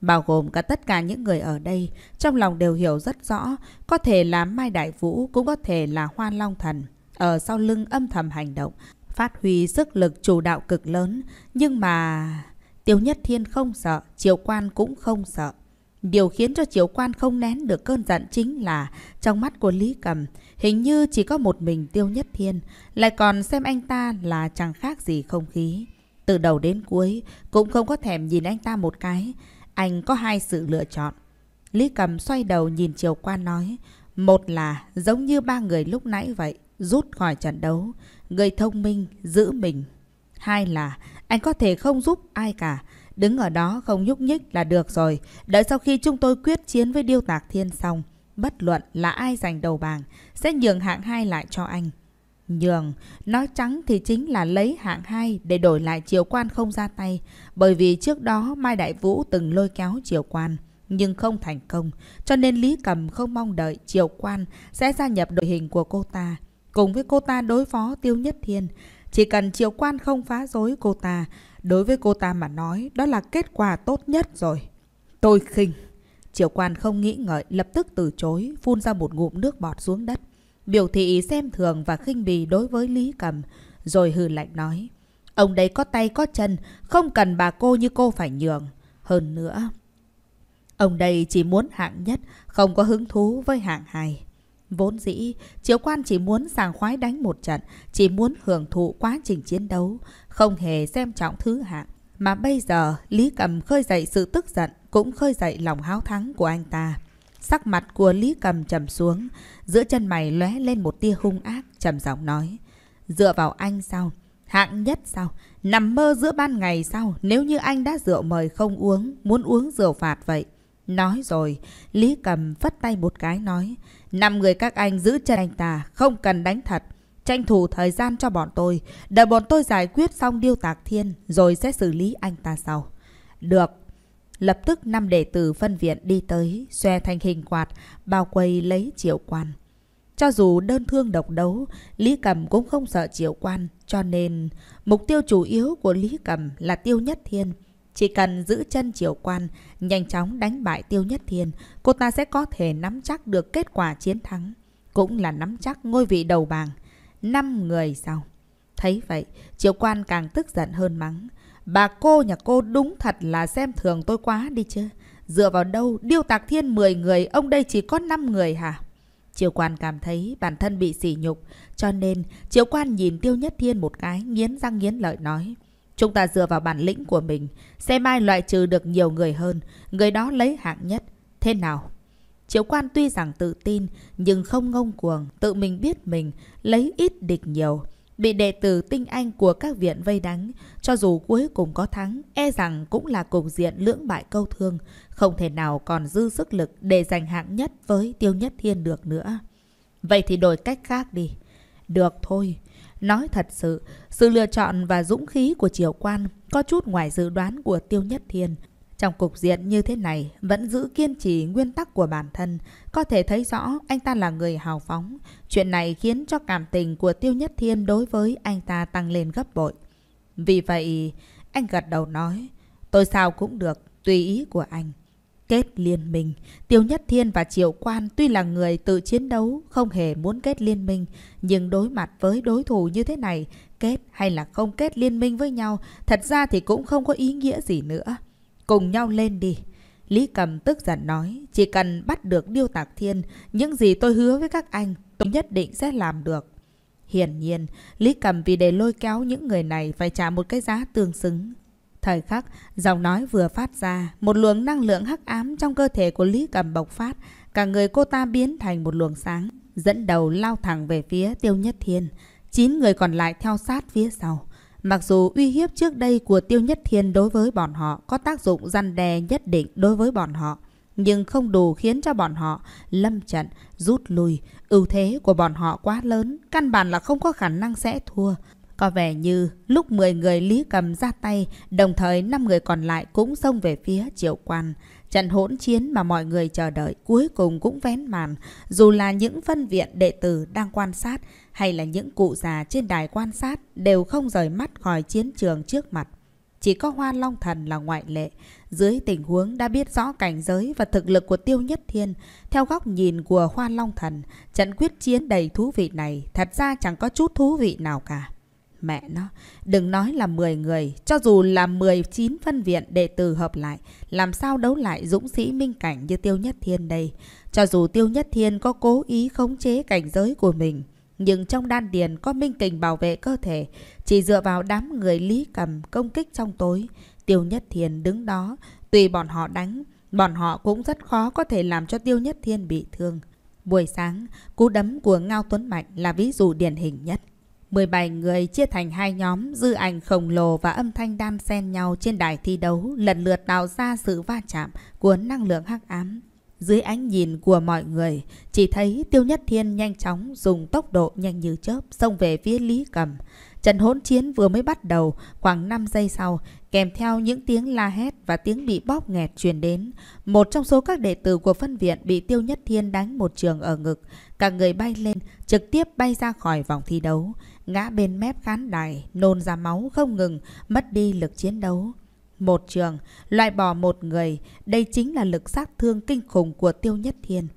Bao gồm cả tất cả những người ở đây, trong lòng đều hiểu rất rõ, có thể là Mai Đại Vũ, cũng có thể là Hoa Long Thần ở sau lưng âm thầm hành động, phát huy sức lực chủ đạo cực lớn. Nhưng mà... Tiêu Nhất Thiên không sợ, triều Quan cũng không sợ. Điều khiến cho triều Quan không nén được cơn giận chính là trong mắt của Lý Cầm, hình như chỉ có một mình Tiêu Nhất Thiên, lại còn xem anh ta là chẳng khác gì không khí. Từ đầu đến cuối, cũng không có thèm nhìn anh ta một cái. Anh có hai sự lựa chọn. Lý Cầm xoay đầu nhìn Triều Quan nói, một là giống như ba người lúc nãy vậy, rút khỏi trận đấu. Người thông minh, giữ mình. Hai là anh có thể không giúp ai cả. Đứng ở đó không nhúc nhích là được rồi. Đợi sau khi chúng tôi quyết chiến với Điêu Tạc Thiên xong, bất luận là ai giành đầu bảng, sẽ nhường hạng hai lại cho anh. Nhường, nói trắng thì chính là lấy hạng hai để đổi lại triều quan không ra tay, bởi vì trước đó Mai Đại Vũ từng lôi kéo triều quan, nhưng không thành công, cho nên Lý Cầm không mong đợi Triệu quan sẽ gia nhập đội hình của cô ta cùng với cô ta đối phó Tiêu Nhất Thiên. Chỉ cần Triệu Quan không phá rối cô ta, đối với cô ta mà nói, đó là kết quả tốt nhất rồi. Tôi khinh. Triệu Quan không nghĩ ngợi, lập tức từ chối, phun ra một ngụm nước bọt xuống đất. Biểu thị xem thường và khinh bì đối với Lý Cầm, rồi hừ lạnh nói. Ông đấy có tay có chân, không cần bà cô như cô phải nhường. Hơn nữa, ông đây chỉ muốn hạng nhất, không có hứng thú với hạng hai. Vốn dĩ, Chiếu Quan chỉ muốn sàng khoái đánh một trận, chỉ muốn hưởng thụ quá trình chiến đấu, không hề xem trọng thứ hạng. Mà bây giờ, Lý Cầm khơi dậy sự tức giận, cũng khơi dậy lòng háo thắng của anh ta. Sắc mặt của Lý Cầm trầm xuống, giữa chân mày lóe lên một tia hung ác, trầm giọng nói. Dựa vào anh sao? Hạng nhất sao? Nằm mơ giữa ban ngày sao? Nếu như anh đã rượu mời không uống, muốn uống rượu phạt vậy. Nói rồi, Lý Cầm phất tay một cái nói. Năm người các anh giữ chân anh ta, không cần đánh thật. Tranh thủ thời gian cho bọn tôi, đợi bọn tôi giải quyết xong điêu tạc thiên, rồi sẽ xử lý anh ta sau. Được. Lập tức năm đệ tử phân viện đi tới, xòe thành hình quạt, bao quầy lấy triệu quan. Cho dù đơn thương độc đấu, Lý Cầm cũng không sợ triệu quan, cho nên mục tiêu chủ yếu của Lý Cầm là tiêu nhất thiên. Chỉ cần giữ chân triều quan, nhanh chóng đánh bại Tiêu Nhất Thiên, cô ta sẽ có thể nắm chắc được kết quả chiến thắng, cũng là nắm chắc ngôi vị đầu bảng. Năm người sau. Thấy vậy, triều quan càng tức giận hơn mắng. Bà cô nhà cô đúng thật là xem thường tôi quá đi chứ. Dựa vào đâu, điêu tạc thiên 10 người, ông đây chỉ có 5 người hả? Triều quan cảm thấy bản thân bị sỉ nhục, cho nên triều quan nhìn Tiêu Nhất Thiên một cái, nghiến răng nghiến lợi nói. Chúng ta dựa vào bản lĩnh của mình, xem mai loại trừ được nhiều người hơn, người đó lấy hạng nhất. Thế nào? Triệu quan tuy rằng tự tin, nhưng không ngông cuồng, tự mình biết mình, lấy ít địch nhiều. Bị đệ tử tinh anh của các viện vây đánh, cho dù cuối cùng có thắng, e rằng cũng là cục diện lưỡng bại câu thương, không thể nào còn dư sức lực để giành hạng nhất với tiêu nhất thiên được nữa. Vậy thì đổi cách khác đi. Được thôi, Nói thật sự, sự lựa chọn và dũng khí của triều quan có chút ngoài dự đoán của Tiêu Nhất Thiên. Trong cục diện như thế này, vẫn giữ kiên trì nguyên tắc của bản thân, có thể thấy rõ anh ta là người hào phóng. Chuyện này khiến cho cảm tình của Tiêu Nhất Thiên đối với anh ta tăng lên gấp bội. Vì vậy, anh gật đầu nói, tôi sao cũng được, tùy ý của anh. Kết liên minh, Tiêu Nhất Thiên và Triệu Quan tuy là người tự chiến đấu, không hề muốn kết liên minh, nhưng đối mặt với đối thủ như thế này, kết hay là không kết liên minh với nhau, thật ra thì cũng không có ý nghĩa gì nữa. Cùng nhau lên đi. Lý Cầm tức giận nói, chỉ cần bắt được Điêu Tạc Thiên, những gì tôi hứa với các anh, tôi nhất định sẽ làm được. Hiển nhiên, Lý Cầm vì để lôi kéo những người này phải trả một cái giá tương xứng. Thời khắc, giọng nói vừa phát ra, một luồng năng lượng hắc ám trong cơ thể của Lý Cầm bộc phát, cả người cô ta biến thành một luồng sáng, dẫn đầu lao thẳng về phía Tiêu Nhất Thiên. Chín người còn lại theo sát phía sau. Mặc dù uy hiếp trước đây của Tiêu Nhất Thiên đối với bọn họ có tác dụng răn đe nhất định đối với bọn họ, nhưng không đủ khiến cho bọn họ lâm trận, rút lui. Ưu thế của bọn họ quá lớn, căn bản là không có khả năng sẽ thua. Có vẻ như lúc 10 người Lý Cầm ra tay, đồng thời 5 người còn lại cũng xông về phía Triệu Quan. Trận hỗn chiến mà mọi người chờ đợi cuối cùng cũng vén màn, dù là những phân viện đệ tử đang quan sát hay là những cụ già trên đài quan sát đều không rời mắt khỏi chiến trường trước mặt. Chỉ có Hoa Long Thần là ngoại lệ. Dưới tình huống đã biết rõ cảnh giới và thực lực của Tiêu Nhất Thiên, theo góc nhìn của Hoa Long Thần, trận quyết chiến đầy thú vị này thật ra chẳng có chút thú vị nào cả. Mẹ nó, đừng nói là 10 người, cho dù là 19 phân viện đệ tử hợp lại, làm sao đấu lại dũng sĩ minh cảnh như Tiêu Nhất Thiên đây. Cho dù Tiêu Nhất Thiên có cố ý khống chế cảnh giới của mình, nhưng trong đan điền có minh kình bảo vệ cơ thể, chỉ dựa vào đám người lý cầm công kích trong tối. Tiêu Nhất Thiên đứng đó, tùy bọn họ đánh, bọn họ cũng rất khó có thể làm cho Tiêu Nhất Thiên bị thương. Buổi sáng, cú đấm của Ngao Tuấn Mạnh là ví dụ điển hình nhất. 17 người chia thành hai nhóm, dư ảnh khổng lồ và âm thanh đan xen nhau trên đài thi đấu lần lượt tạo ra sự va chạm của năng lượng hắc ám. Dưới ánh nhìn của mọi người, chỉ thấy Tiêu Nhất Thiên nhanh chóng dùng tốc độ nhanh như chớp xông về phía Lý Cầm. Trận hỗn chiến vừa mới bắt đầu, khoảng 5 giây sau, kèm theo những tiếng la hét và tiếng bị bóp nghẹt truyền đến. Một trong số các đệ tử của phân viện bị Tiêu Nhất Thiên đánh một trường ở ngực. Cả người bay lên, trực tiếp bay ra khỏi vòng thi đấu ngã bên mép khán đài, nôn ra máu không ngừng, mất đi lực chiến đấu. Một trường, loại bỏ một người, đây chính là lực sát thương kinh khủng của Tiêu Nhất Thiên.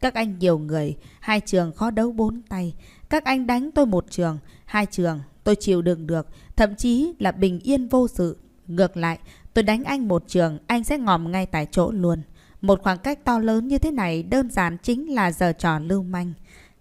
Các anh nhiều người, hai trường khó đấu bốn tay. Các anh đánh tôi một trường, hai trường, tôi chịu đựng được, thậm chí là bình yên vô sự. Ngược lại, tôi đánh anh một trường, anh sẽ ngòm ngay tại chỗ luôn. Một khoảng cách to lớn như thế này đơn giản chính là giờ trò lưu manh.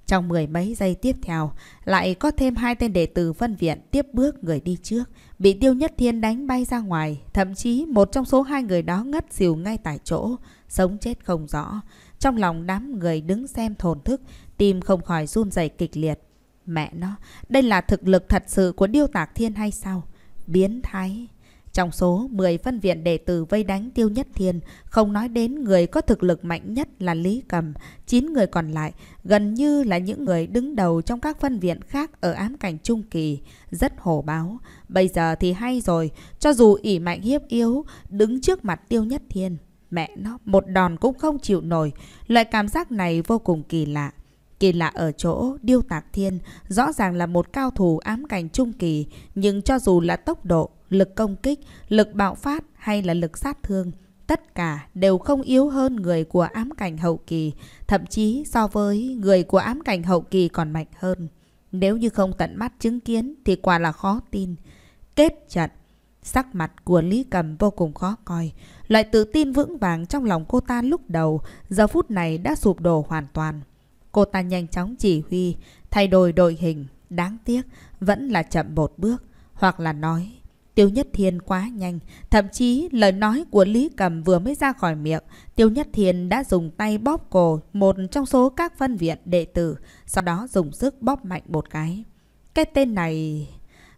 Trong mười mấy giây tiếp theo, lại có thêm hai tên đệ tử phân viện tiếp bước người đi trước, bị Tiêu Nhất Thiên đánh bay ra ngoài, thậm chí một trong số hai người đó ngất xỉu ngay tại chỗ, sống chết không rõ. Trong lòng đám người đứng xem thổn thức, tim không khỏi run rẩy kịch liệt. Mẹ nó, đây là thực lực thật sự của Điêu Tạc Thiên hay sao? Biến thái. Trong số 10 phân viện đệ tử vây đánh Tiêu Nhất Thiên, không nói đến người có thực lực mạnh nhất là Lý Cầm, 9 người còn lại gần như là những người đứng đầu trong các phân viện khác ở ám cảnh trung kỳ, rất hổ báo. Bây giờ thì hay rồi, cho dù ỉ mạnh hiếp yếu, đứng trước mặt Tiêu Nhất Thiên, mẹ nó một đòn cũng không chịu nổi, loại cảm giác này vô cùng kỳ lạ. Kỳ lạ ở chỗ Điêu Tạc Thiên rõ ràng là một cao thủ ám cảnh trung kỳ, nhưng cho dù là tốc độ, lực công kích, lực bạo phát hay là lực sát thương, tất cả đều không yếu hơn người của ám cảnh hậu kỳ, thậm chí so với người của ám cảnh hậu kỳ còn mạnh hơn. Nếu như không tận mắt chứng kiến thì quả là khó tin. Kết trận Sắc mặt của Lý Cầm vô cùng khó coi. Loại tự tin vững vàng trong lòng cô ta lúc đầu, giờ phút này đã sụp đổ hoàn toàn. Cô ta nhanh chóng chỉ huy, thay đổi đội hình. Đáng tiếc, vẫn là chậm một bước. Hoặc là nói, Tiêu Nhất Thiên quá nhanh, thậm chí lời nói của Lý Cầm vừa mới ra khỏi miệng, Tiêu Nhất Thiên đã dùng tay bóp cổ một trong số các phân viện đệ tử, sau đó dùng sức bóp mạnh một cái. Cái tên này...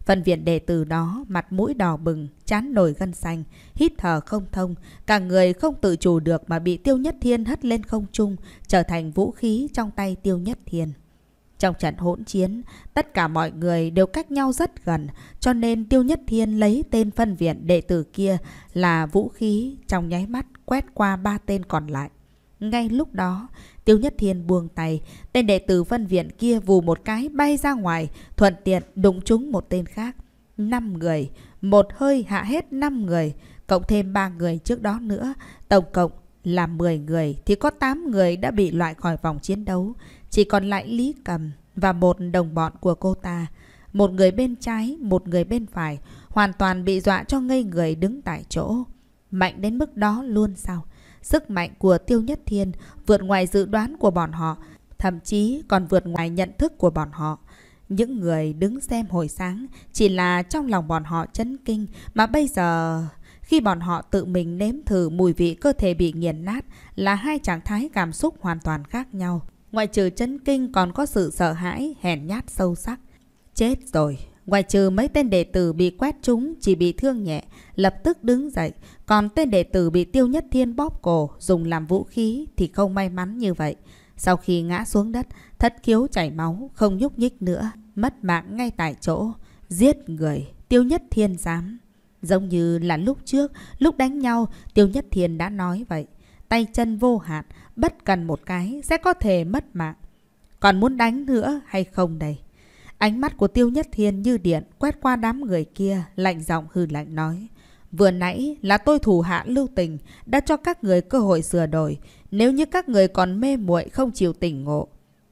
Phân viện đệ tử đó mặt mũi đỏ bừng, chán nổi gân xanh, hít thở không thông, cả người không tự chủ được mà bị Tiêu Nhất Thiên hất lên không trung, trở thành vũ khí trong tay Tiêu Nhất Thiên. Trong trận hỗn chiến, tất cả mọi người đều cách nhau rất gần, cho nên Tiêu Nhất Thiên lấy tên phân viện đệ tử kia là vũ khí trong nháy mắt quét qua ba tên còn lại. Ngay lúc đó, Tiêu Nhất Thiên buông tay, tên đệ tử phân viện kia vù một cái bay ra ngoài, thuận tiện đụng trúng một tên khác. Năm người, một hơi hạ hết năm người, cộng thêm ba người trước đó nữa, tổng cộng là 10 người thì có 8 người đã bị loại khỏi vòng chiến đấu. Chỉ còn lại Lý Cầm và một đồng bọn của cô ta. Một người bên trái, một người bên phải, hoàn toàn bị dọa cho ngây người đứng tại chỗ. Mạnh đến mức đó luôn sao? Sức mạnh của Tiêu Nhất Thiên vượt ngoài dự đoán của bọn họ, thậm chí còn vượt ngoài nhận thức của bọn họ. Những người đứng xem hồi sáng chỉ là trong lòng bọn họ chấn kinh mà bây giờ... Khi bọn họ tự mình nếm thử mùi vị cơ thể bị nghiền nát là hai trạng thái cảm xúc hoàn toàn khác nhau ngoại trừ chấn kinh còn có sự sợ hãi, hèn nhát sâu sắc. Chết rồi, ngoại trừ mấy tên đệ tử bị quét trúng chỉ bị thương nhẹ, lập tức đứng dậy. Còn tên đệ tử bị tiêu nhất thiên bóp cổ, dùng làm vũ khí thì không may mắn như vậy. Sau khi ngã xuống đất, thất khiếu chảy máu, không nhúc nhích nữa, mất mạng ngay tại chỗ. Giết người, tiêu nhất thiên dám. Giống như là lúc trước, lúc đánh nhau, tiêu nhất thiên đã nói vậy. Tay chân vô hạn, bất cần một cái sẽ có thể mất mạng. Còn muốn đánh nữa hay không đây? Ánh mắt của Tiêu Nhất Thiên như điện quét qua đám người kia, lạnh giọng hư lạnh nói. Vừa nãy là tôi thủ hạ lưu tình đã cho các người cơ hội sửa đổi nếu như các người còn mê muội không chịu tỉnh ngộ.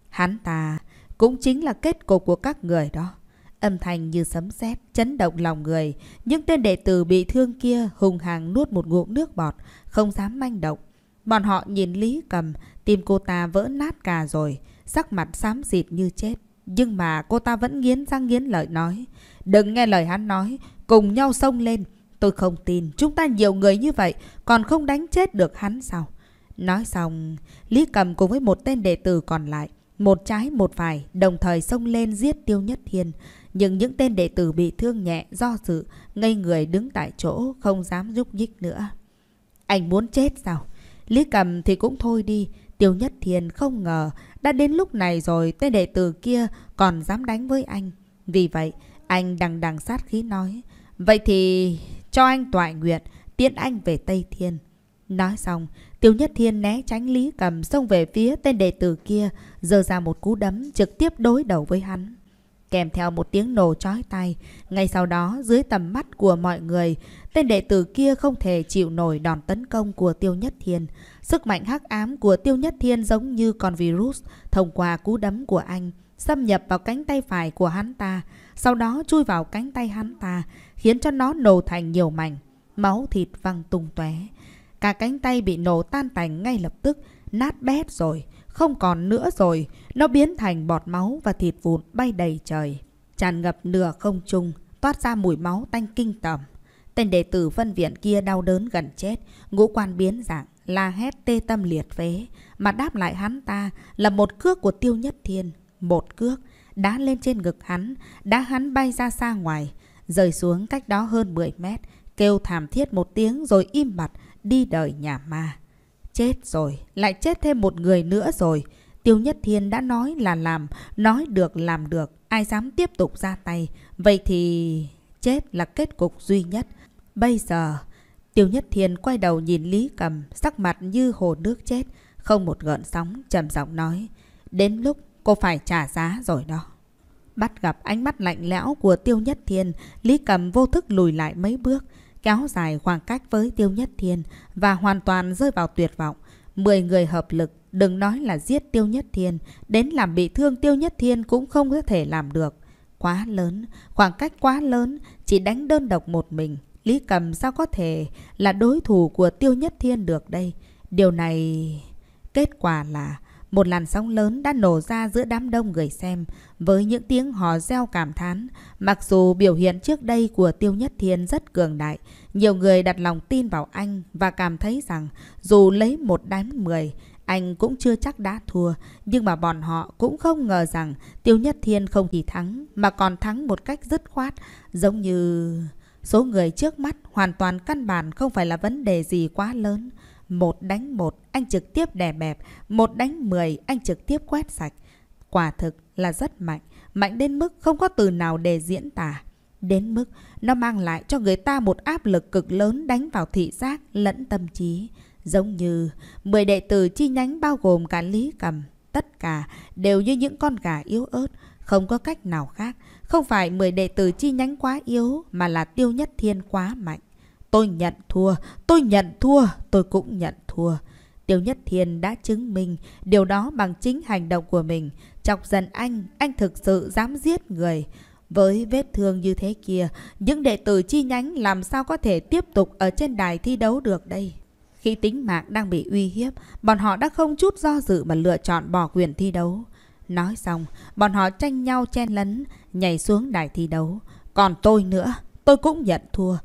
Hắn ta cũng chính là kết cục của các người đó. Âm thanh như sấm sét chấn động lòng người. Những tên đệ tử bị thương kia hùng hàng nuốt một ngụm nước bọt, không dám manh động. Bọn họ nhìn Lý Cầm, tim cô ta vỡ nát cả rồi, sắc mặt xám xịt như chết. Nhưng mà cô ta vẫn nghiến răng nghiến lợi nói. Đừng nghe lời hắn nói, cùng nhau xông lên. Tôi không tin, chúng ta nhiều người như vậy, còn không đánh chết được hắn sao? Nói xong, Lý Cầm cùng với một tên đệ tử còn lại, một trái một phải, đồng thời xông lên giết Tiêu Nhất Thiên. Nhưng những tên đệ tử bị thương nhẹ, do sự ngây người đứng tại chỗ, không dám giúp nhích nữa. Anh muốn chết sao? Lý cầm thì cũng thôi đi, Tiêu Nhất Thiên không ngờ đã đến lúc này rồi tên đệ tử kia còn dám đánh với anh. Vì vậy, anh đằng đằng sát khí nói, vậy thì cho anh toại nguyện, tiễn anh về Tây Thiên. Nói xong, Tiêu Nhất Thiên né tránh Lý Cầm xông về phía tên đệ tử kia, giơ ra một cú đấm trực tiếp đối đầu với hắn kèm theo một tiếng nổ chói tai. Ngay sau đó, dưới tầm mắt của mọi người, tên đệ tử kia không thể chịu nổi đòn tấn công của Tiêu Nhất Thiên. Sức mạnh hắc ám của Tiêu Nhất Thiên giống như con virus thông qua cú đấm của anh, xâm nhập vào cánh tay phải của hắn ta, sau đó chui vào cánh tay hắn ta, khiến cho nó nổ thành nhiều mảnh, máu thịt văng tung tóe. Cả cánh tay bị nổ tan tành ngay lập tức, nát bét rồi, không còn nữa rồi. Nó biến thành bọt máu và thịt vụn bay đầy trời, tràn ngập nửa không trung, toát ra mùi máu tanh kinh tởm. Tên đệ tử phân viện kia đau đớn gần chết, ngũ quan biến dạng, la hét tê tâm liệt phế, mà đáp lại hắn ta là một cước của Tiêu Nhất Thiên, một cước đá lên trên ngực hắn, đá hắn bay ra xa ngoài, rơi xuống cách đó hơn 10 mét, kêu thảm thiết một tiếng rồi im mặt, đi đời nhà ma. Chết rồi, lại chết thêm một người nữa rồi. Tiêu Nhất Thiên đã nói là làm, nói được làm được, ai dám tiếp tục ra tay. Vậy thì... chết là kết cục duy nhất. Bây giờ... Tiêu Nhất Thiên quay đầu nhìn Lý Cầm, sắc mặt như hồ nước chết, không một gợn sóng, trầm giọng nói. Đến lúc cô phải trả giá rồi đó. Bắt gặp ánh mắt lạnh lẽo của Tiêu Nhất Thiên, Lý Cầm vô thức lùi lại mấy bước, kéo dài khoảng cách với Tiêu Nhất Thiên và hoàn toàn rơi vào tuyệt vọng. Mười người hợp lực Đừng nói là giết Tiêu Nhất Thiên, đến làm bị thương Tiêu Nhất Thiên cũng không có thể làm được. Quá lớn, khoảng cách quá lớn, chỉ đánh đơn độc một mình. Lý Cầm sao có thể là đối thủ của Tiêu Nhất Thiên được đây? Điều này... Kết quả là một làn sóng lớn đã nổ ra giữa đám đông người xem với những tiếng hò reo cảm thán. Mặc dù biểu hiện trước đây của Tiêu Nhất Thiên rất cường đại, nhiều người đặt lòng tin vào anh và cảm thấy rằng dù lấy một đám mười, anh cũng chưa chắc đã thua, nhưng mà bọn họ cũng không ngờ rằng Tiêu Nhất Thiên không chỉ thắng, mà còn thắng một cách dứt khoát, giống như... Số người trước mắt hoàn toàn căn bản không phải là vấn đề gì quá lớn. Một đánh một, anh trực tiếp đè bẹp. Một đánh mười, anh trực tiếp quét sạch. Quả thực là rất mạnh. Mạnh đến mức không có từ nào để diễn tả. Đến mức nó mang lại cho người ta một áp lực cực lớn đánh vào thị giác lẫn tâm trí. Giống như 10 đệ tử chi nhánh bao gồm cả Lý Cầm, tất cả đều như những con gà yếu ớt, không có cách nào khác. Không phải 10 đệ tử chi nhánh quá yếu mà là tiêu nhất thiên quá mạnh. Tôi nhận thua, tôi nhận thua, tôi cũng nhận thua. Tiêu Nhất Thiên đã chứng minh điều đó bằng chính hành động của mình. Chọc giận anh, anh thực sự dám giết người. Với vết thương như thế kia, những đệ tử chi nhánh làm sao có thể tiếp tục ở trên đài thi đấu được đây? Khi tính mạng đang bị uy hiếp, bọn họ đã không chút do dự mà lựa chọn bỏ quyền thi đấu. Nói xong, bọn họ tranh nhau chen lấn, nhảy xuống đài thi đấu. Còn tôi nữa, tôi cũng nhận thua.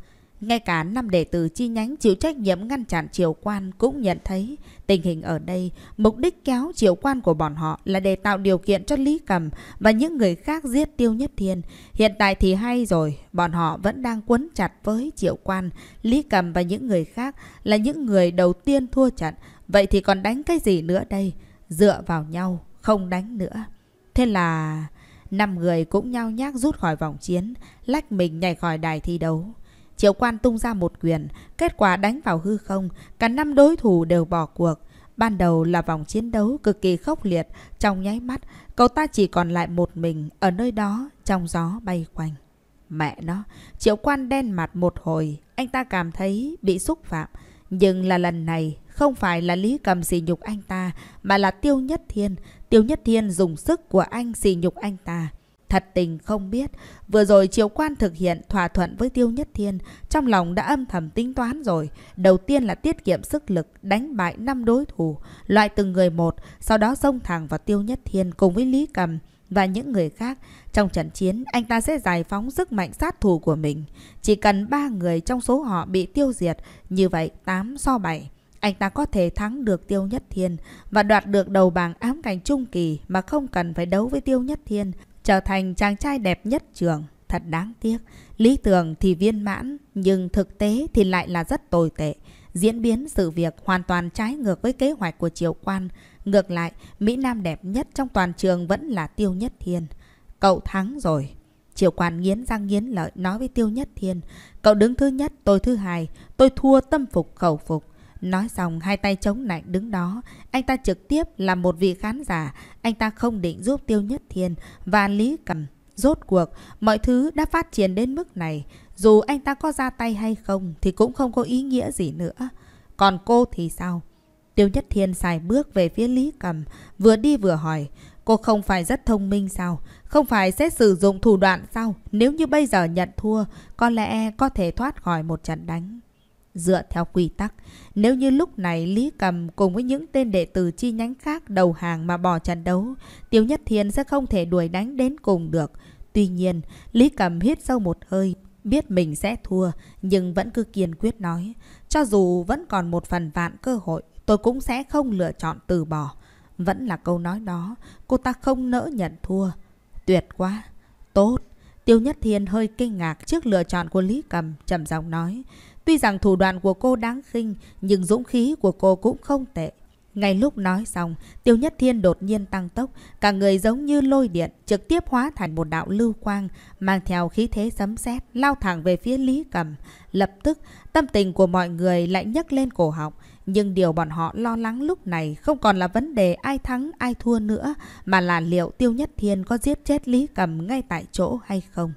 Ngay cả năm đệ tử chi nhánh chịu trách nhiệm ngăn chặn triều quan cũng nhận thấy tình hình ở đây, mục đích kéo triều quan của bọn họ là để tạo điều kiện cho Lý Cầm và những người khác giết Tiêu Nhất Thiên. Hiện tại thì hay rồi, bọn họ vẫn đang quấn chặt với triều quan. Lý Cầm và những người khác là những người đầu tiên thua trận, vậy thì còn đánh cái gì nữa đây? Dựa vào nhau, không đánh nữa. Thế là... Năm người cũng nhao nhác rút khỏi vòng chiến, lách mình nhảy khỏi đài thi đấu. Triệu quan tung ra một quyền, kết quả đánh vào hư không, cả năm đối thủ đều bỏ cuộc. Ban đầu là vòng chiến đấu cực kỳ khốc liệt, trong nháy mắt, cậu ta chỉ còn lại một mình ở nơi đó trong gió bay quanh. Mẹ nó, triệu quan đen mặt một hồi, anh ta cảm thấy bị xúc phạm. Nhưng là lần này, không phải là Lý Cầm xỉ nhục anh ta, mà là Tiêu Nhất Thiên. Tiêu Nhất Thiên dùng sức của anh xỉ nhục anh ta. Thật tình không biết, vừa rồi Triều Quan thực hiện thỏa thuận với Tiêu Nhất Thiên, trong lòng đã âm thầm tính toán rồi. Đầu tiên là tiết kiệm sức lực, đánh bại năm đối thủ, loại từng người một, sau đó xông thẳng vào Tiêu Nhất Thiên cùng với Lý Cầm và những người khác. Trong trận chiến, anh ta sẽ giải phóng sức mạnh sát thủ của mình. Chỉ cần ba người trong số họ bị tiêu diệt, như vậy 8 so 7 anh ta có thể thắng được Tiêu Nhất Thiên và đoạt được đầu bảng ám cảnh trung kỳ mà không cần phải đấu với Tiêu Nhất Thiên trở thành chàng trai đẹp nhất trường. Thật đáng tiếc, lý tưởng thì viên mãn, nhưng thực tế thì lại là rất tồi tệ. Diễn biến sự việc hoàn toàn trái ngược với kế hoạch của Triều Quan. Ngược lại, Mỹ Nam đẹp nhất trong toàn trường vẫn là Tiêu Nhất Thiên. Cậu thắng rồi. Triều Quan nghiến răng nghiến lợi nói với Tiêu Nhất Thiên. Cậu đứng thứ nhất, tôi thứ hai. Tôi thua tâm phục khẩu phục. Nói xong hai tay chống lạnh đứng đó, anh ta trực tiếp là một vị khán giả, anh ta không định giúp Tiêu Nhất Thiên và Lý Cầm. Rốt cuộc, mọi thứ đã phát triển đến mức này, dù anh ta có ra tay hay không thì cũng không có ý nghĩa gì nữa. Còn cô thì sao? Tiêu Nhất Thiên xài bước về phía Lý Cầm, vừa đi vừa hỏi. Cô không phải rất thông minh sao? Không phải sẽ sử dụng thủ đoạn sao? Nếu như bây giờ nhận thua, có lẽ có thể thoát khỏi một trận đánh. Dựa theo quy tắc, nếu như lúc này Lý Cầm cùng với những tên đệ tử chi nhánh khác đầu hàng mà bỏ trận đấu, Tiêu Nhất Thiên sẽ không thể đuổi đánh đến cùng được. Tuy nhiên, Lý Cầm hít sâu một hơi, biết mình sẽ thua, nhưng vẫn cứ kiên quyết nói. Cho dù vẫn còn một phần vạn cơ hội, tôi cũng sẽ không lựa chọn từ bỏ. Vẫn là câu nói đó, cô ta không nỡ nhận thua. Tuyệt quá, tốt. Tiêu Nhất Thiên hơi kinh ngạc trước lựa chọn của Lý Cầm, trầm giọng nói. Tuy rằng thủ đoạn của cô đáng khinh, nhưng dũng khí của cô cũng không tệ. Ngay lúc nói xong, Tiêu Nhất Thiên đột nhiên tăng tốc, cả người giống như lôi điện, trực tiếp hóa thành một đạo lưu quang, mang theo khí thế sấm sét lao thẳng về phía Lý Cầm. Lập tức, tâm tình của mọi người lại nhấc lên cổ họng, nhưng điều bọn họ lo lắng lúc này không còn là vấn đề ai thắng ai thua nữa, mà là liệu Tiêu Nhất Thiên có giết chết Lý Cầm ngay tại chỗ hay không.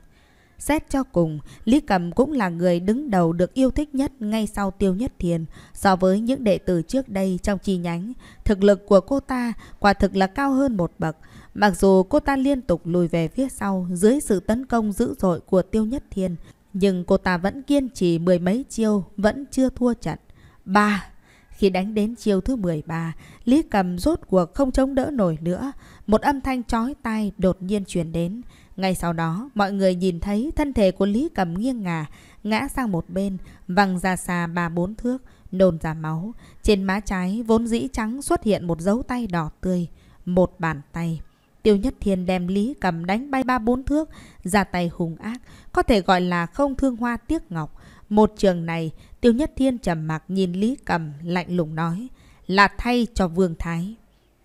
Xét cho cùng, Lý Cầm cũng là người đứng đầu được yêu thích nhất ngay sau Tiêu Nhất Thiền. So với những đệ tử trước đây trong chi nhánh, thực lực của cô ta quả thực là cao hơn một bậc. Mặc dù cô ta liên tục lùi về phía sau dưới sự tấn công dữ dội của Tiêu Nhất thiền, nhưng cô ta vẫn kiên trì mười mấy chiêu, vẫn chưa thua trận. 3. Khi đánh đến chiêu thứ 13, Lý Cầm rốt cuộc không chống đỡ nổi nữa. Một âm thanh chói tai đột nhiên truyền đến. Ngay sau đó, mọi người nhìn thấy thân thể của Lý Cầm nghiêng ngả, ngã sang một bên, văng ra xa ba bốn thước, nôn ra máu. Trên má trái vốn dĩ trắng xuất hiện một dấu tay đỏ tươi, một bàn tay. Tiêu Nhất Thiên đem Lý Cầm đánh bay ba bốn thước, ra tay hùng ác, có thể gọi là không thương hoa tiếc ngọc. Một trường này, Tiêu Nhất Thiên trầm mặc nhìn Lý Cầm lạnh lùng nói, là thay cho Vương Thái.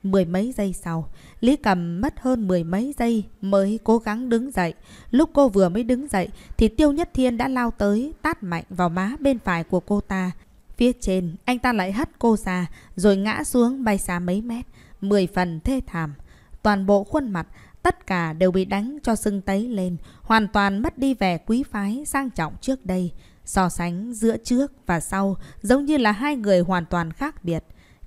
Mười mấy giây sau, Lý Cầm mất hơn mười mấy giây mới cố gắng đứng dậy. Lúc cô vừa mới đứng dậy thì Tiêu Nhất Thiên đã lao tới tát mạnh vào má bên phải của cô ta. Phía trên, anh ta lại hất cô ra rồi ngã xuống bay xa mấy mét. Mười phần thê thảm. Toàn bộ khuôn mặt, tất cả đều bị đánh cho sưng tấy lên. Hoàn toàn mất đi vẻ quý phái sang trọng trước đây. So sánh giữa trước và sau giống như là hai người hoàn toàn khác biệt.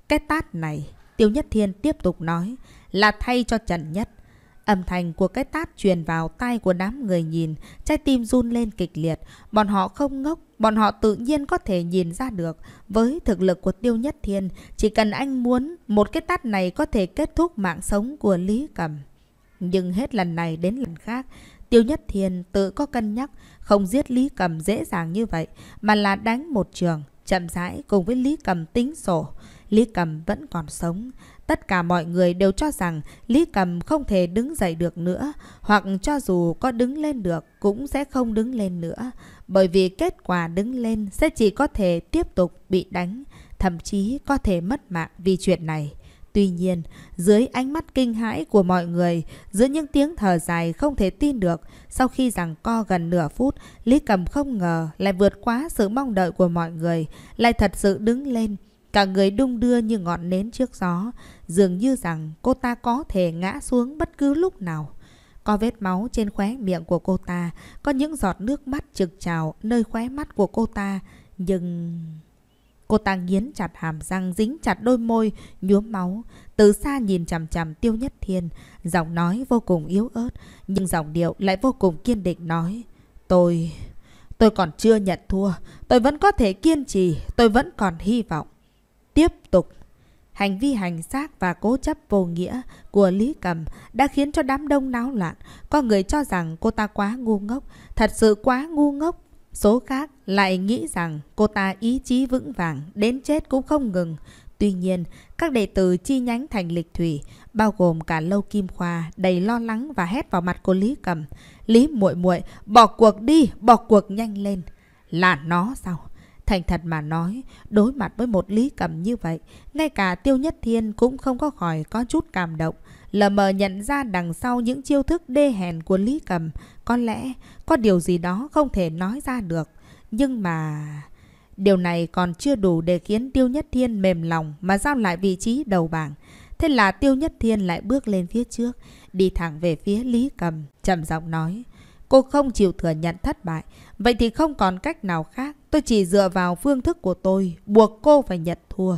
Cái tát này, Tiêu Nhất Thiên tiếp tục nói, là thay cho Trần Nhất. Âm thanh của cái tát truyền vào tai của đám người nhìn, trái tim run lên kịch liệt. Bọn họ không ngốc, bọn họ tự nhiên có thể nhìn ra được. Với thực lực của Tiêu Nhất Thiên, chỉ cần anh muốn, một cái tát này có thể kết thúc mạng sống của Lý Cầm. Nhưng hết lần này đến lần khác, Tiêu Nhất Thiên tự có cân nhắc, không giết Lý Cầm dễ dàng như vậy, mà là đánh một trường, chậm rãi cùng với Lý Cầm tính sổ. Lý Cầm vẫn còn sống, Tất cả mọi người đều cho rằng Lý Cầm không thể đứng dậy được nữa, hoặc cho dù có đứng lên được cũng sẽ không đứng lên nữa, bởi vì kết quả đứng lên sẽ chỉ có thể tiếp tục bị đánh, thậm chí có thể mất mạng vì chuyện này. Tuy nhiên, dưới ánh mắt kinh hãi của mọi người, giữa những tiếng thở dài không thể tin được, sau khi rằng co gần nửa phút, Lý Cầm không ngờ lại vượt quá sự mong đợi của mọi người, lại thật sự đứng lên, Cả người đung đưa như ngọn nến trước gió, dường như rằng cô ta có thể ngã xuống bất cứ lúc nào. Có vết máu trên khóe miệng của cô ta, có những giọt nước mắt trực trào nơi khóe mắt của cô ta, nhưng... Cô ta nghiến chặt hàm răng, dính chặt đôi môi, nhuốm máu. Từ xa nhìn chằm chằm Tiêu Nhất Thiên, giọng nói vô cùng yếu ớt, nhưng giọng điệu lại vô cùng kiên định nói. Tôi... tôi còn chưa nhận thua, tôi vẫn có thể kiên trì, tôi vẫn còn hy vọng tiếp tục. Hành vi hành xác và cố chấp vô nghĩa của Lý Cầm đã khiến cho đám đông náo loạn. Có người cho rằng cô ta quá ngu ngốc, thật sự quá ngu ngốc. Số khác lại nghĩ rằng cô ta ý chí vững vàng, đến chết cũng không ngừng. Tuy nhiên, các đệ tử chi nhánh thành lịch thủy, bao gồm cả Lâu Kim Khoa, đầy lo lắng và hét vào mặt cô Lý Cầm. Lý muội muội bỏ cuộc đi, bỏ cuộc nhanh lên. Là nó sao? Thành thật mà nói, đối mặt với một Lý Cầm như vậy, ngay cả Tiêu Nhất Thiên cũng không có khỏi có chút cảm động. Lờ mờ nhận ra đằng sau những chiêu thức đê hèn của Lý Cầm, có lẽ có điều gì đó không thể nói ra được. Nhưng mà... Điều này còn chưa đủ để khiến Tiêu Nhất Thiên mềm lòng mà giao lại vị trí đầu bảng. Thế là Tiêu Nhất Thiên lại bước lên phía trước, đi thẳng về phía Lý Cầm, chậm giọng nói. Cô không chịu thừa nhận thất bại. Vậy thì không còn cách nào khác. Tôi chỉ dựa vào phương thức của tôi, buộc cô phải nhận thua.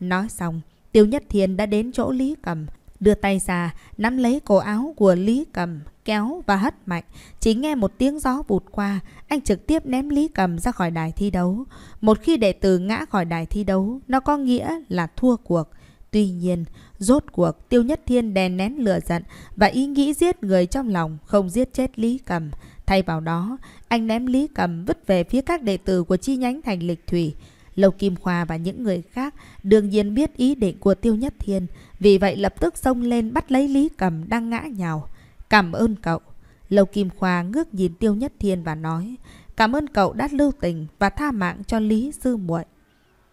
Nói xong, Tiêu Nhất Thiên đã đến chỗ Lý Cầm. Đưa tay ra, nắm lấy cổ áo của Lý Cầm, kéo và hất mạnh. Chỉ nghe một tiếng gió vụt qua, anh trực tiếp ném Lý Cầm ra khỏi đài thi đấu. Một khi đệ tử ngã khỏi đài thi đấu, nó có nghĩa là thua cuộc. Tuy nhiên, Rốt cuộc, Tiêu Nhất Thiên đè nén lửa giận và ý nghĩ giết người trong lòng, không giết chết Lý Cầm. Thay vào đó, anh ném Lý Cầm vứt về phía các đệ tử của chi nhánh thành lịch thủy. Lầu Kim Khoa và những người khác đương nhiên biết ý định của Tiêu Nhất Thiên, vì vậy lập tức xông lên bắt lấy Lý Cầm đang ngã nhào. Cảm ơn cậu. Lầu Kim Khoa ngước nhìn Tiêu Nhất Thiên và nói, cảm ơn cậu đã lưu tình và tha mạng cho Lý Sư muội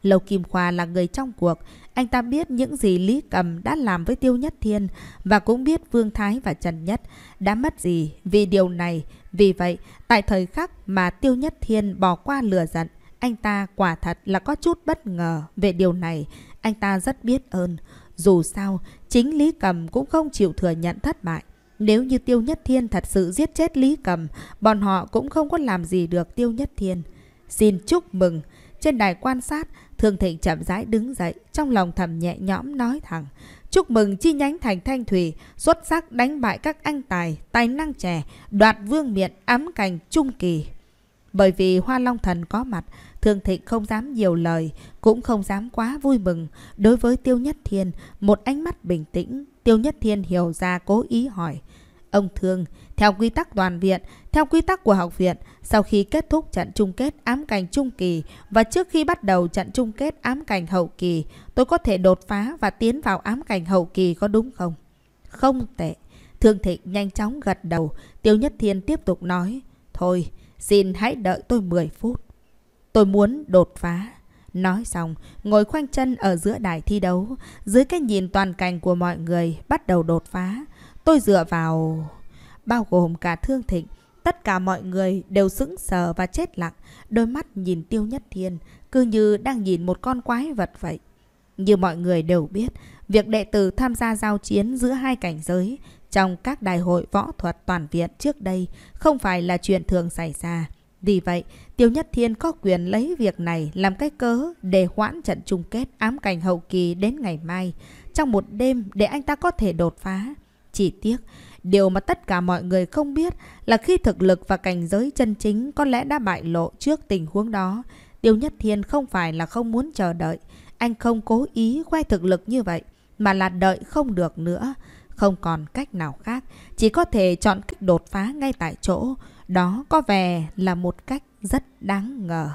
Lầu Kim Khoa là người trong cuộc, anh ta biết những gì Lý Cầm đã làm với Tiêu Nhất Thiên và cũng biết Vương Thái và Trần Nhất đã mất gì vì điều này. Vì vậy, tại thời khắc mà Tiêu Nhất Thiên bỏ qua lừa giận, anh ta quả thật là có chút bất ngờ về điều này. Anh ta rất biết ơn. Dù sao, chính Lý Cầm cũng không chịu thừa nhận thất bại. Nếu như Tiêu Nhất Thiên thật sự giết chết Lý Cầm, bọn họ cũng không có làm gì được Tiêu Nhất Thiên. Xin chúc mừng! Trên đài quan sát, Thương Thịnh chậm rãi đứng dậy, trong lòng thầm nhẹ nhõm nói thẳng. Chúc mừng chi nhánh thành Thanh Thủy, xuất sắc đánh bại các anh tài, tài năng trẻ, đoạt vương miện ám cành trung kỳ. Bởi vì Hoa Long Thần có mặt, Thương Thịnh không dám nhiều lời, cũng không dám quá vui mừng. Đối với Tiêu Nhất Thiên, một ánh mắt bình tĩnh, Tiêu Nhất Thiên hiểu ra cố ý hỏi. Ông Thương, theo quy tắc toàn viện, theo quy tắc của học viện, sau khi kết thúc trận chung kết ám cảnh trung kỳ và trước khi bắt đầu trận chung kết ám cảnh hậu kỳ, tôi có thể đột phá và tiến vào ám cảnh hậu kỳ có đúng không? Không tệ. Thương Thịnh nhanh chóng gật đầu, Tiêu Nhất Thiên tiếp tục nói, Thôi, xin hãy đợi tôi 10 phút. Tôi muốn đột phá. Nói xong, ngồi khoanh chân ở giữa đài thi đấu, dưới cái nhìn toàn cảnh của mọi người bắt đầu đột phá. Tôi dựa vào bao gồm cả Thương Thịnh. Tất cả mọi người đều sững sờ và chết lặng, đôi mắt nhìn Tiêu Nhất Thiên, cứ như đang nhìn một con quái vật vậy. Như mọi người đều biết, việc đệ tử tham gia giao chiến giữa hai cảnh giới trong các đại hội võ thuật toàn viện trước đây không phải là chuyện thường xảy ra. Vì vậy, Tiêu Nhất Thiên có quyền lấy việc này làm cái cớ để hoãn trận chung kết ám cảnh hậu kỳ đến ngày mai, trong một đêm để anh ta có thể đột phá. Chỉ tiếc, Điều mà tất cả mọi người không biết là khi thực lực và cảnh giới chân chính có lẽ đã bại lộ trước tình huống đó. Điều Nhất Thiên không phải là không muốn chờ đợi. Anh không cố ý quay thực lực như vậy, mà là đợi không được nữa. Không còn cách nào khác, chỉ có thể chọn cách đột phá ngay tại chỗ. Đó có vẻ là một cách rất đáng ngờ.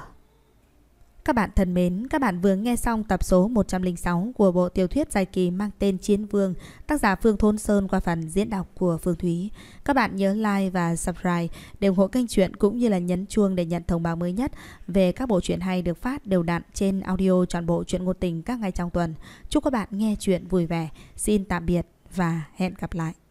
Các bạn thân mến, các bạn vừa nghe xong tập số 106 của bộ tiểu thuyết dài kỳ mang tên Chiến Vương, tác giả Phương Thôn Sơn qua phần diễn đọc của Phương Thúy. Các bạn nhớ like và subscribe để ủng hộ kênh truyện cũng như là nhấn chuông để nhận thông báo mới nhất về các bộ truyện hay được phát đều đặn trên audio trọn bộ truyện ngôn tình các ngày trong tuần. Chúc các bạn nghe truyện vui vẻ. Xin tạm biệt và hẹn gặp lại.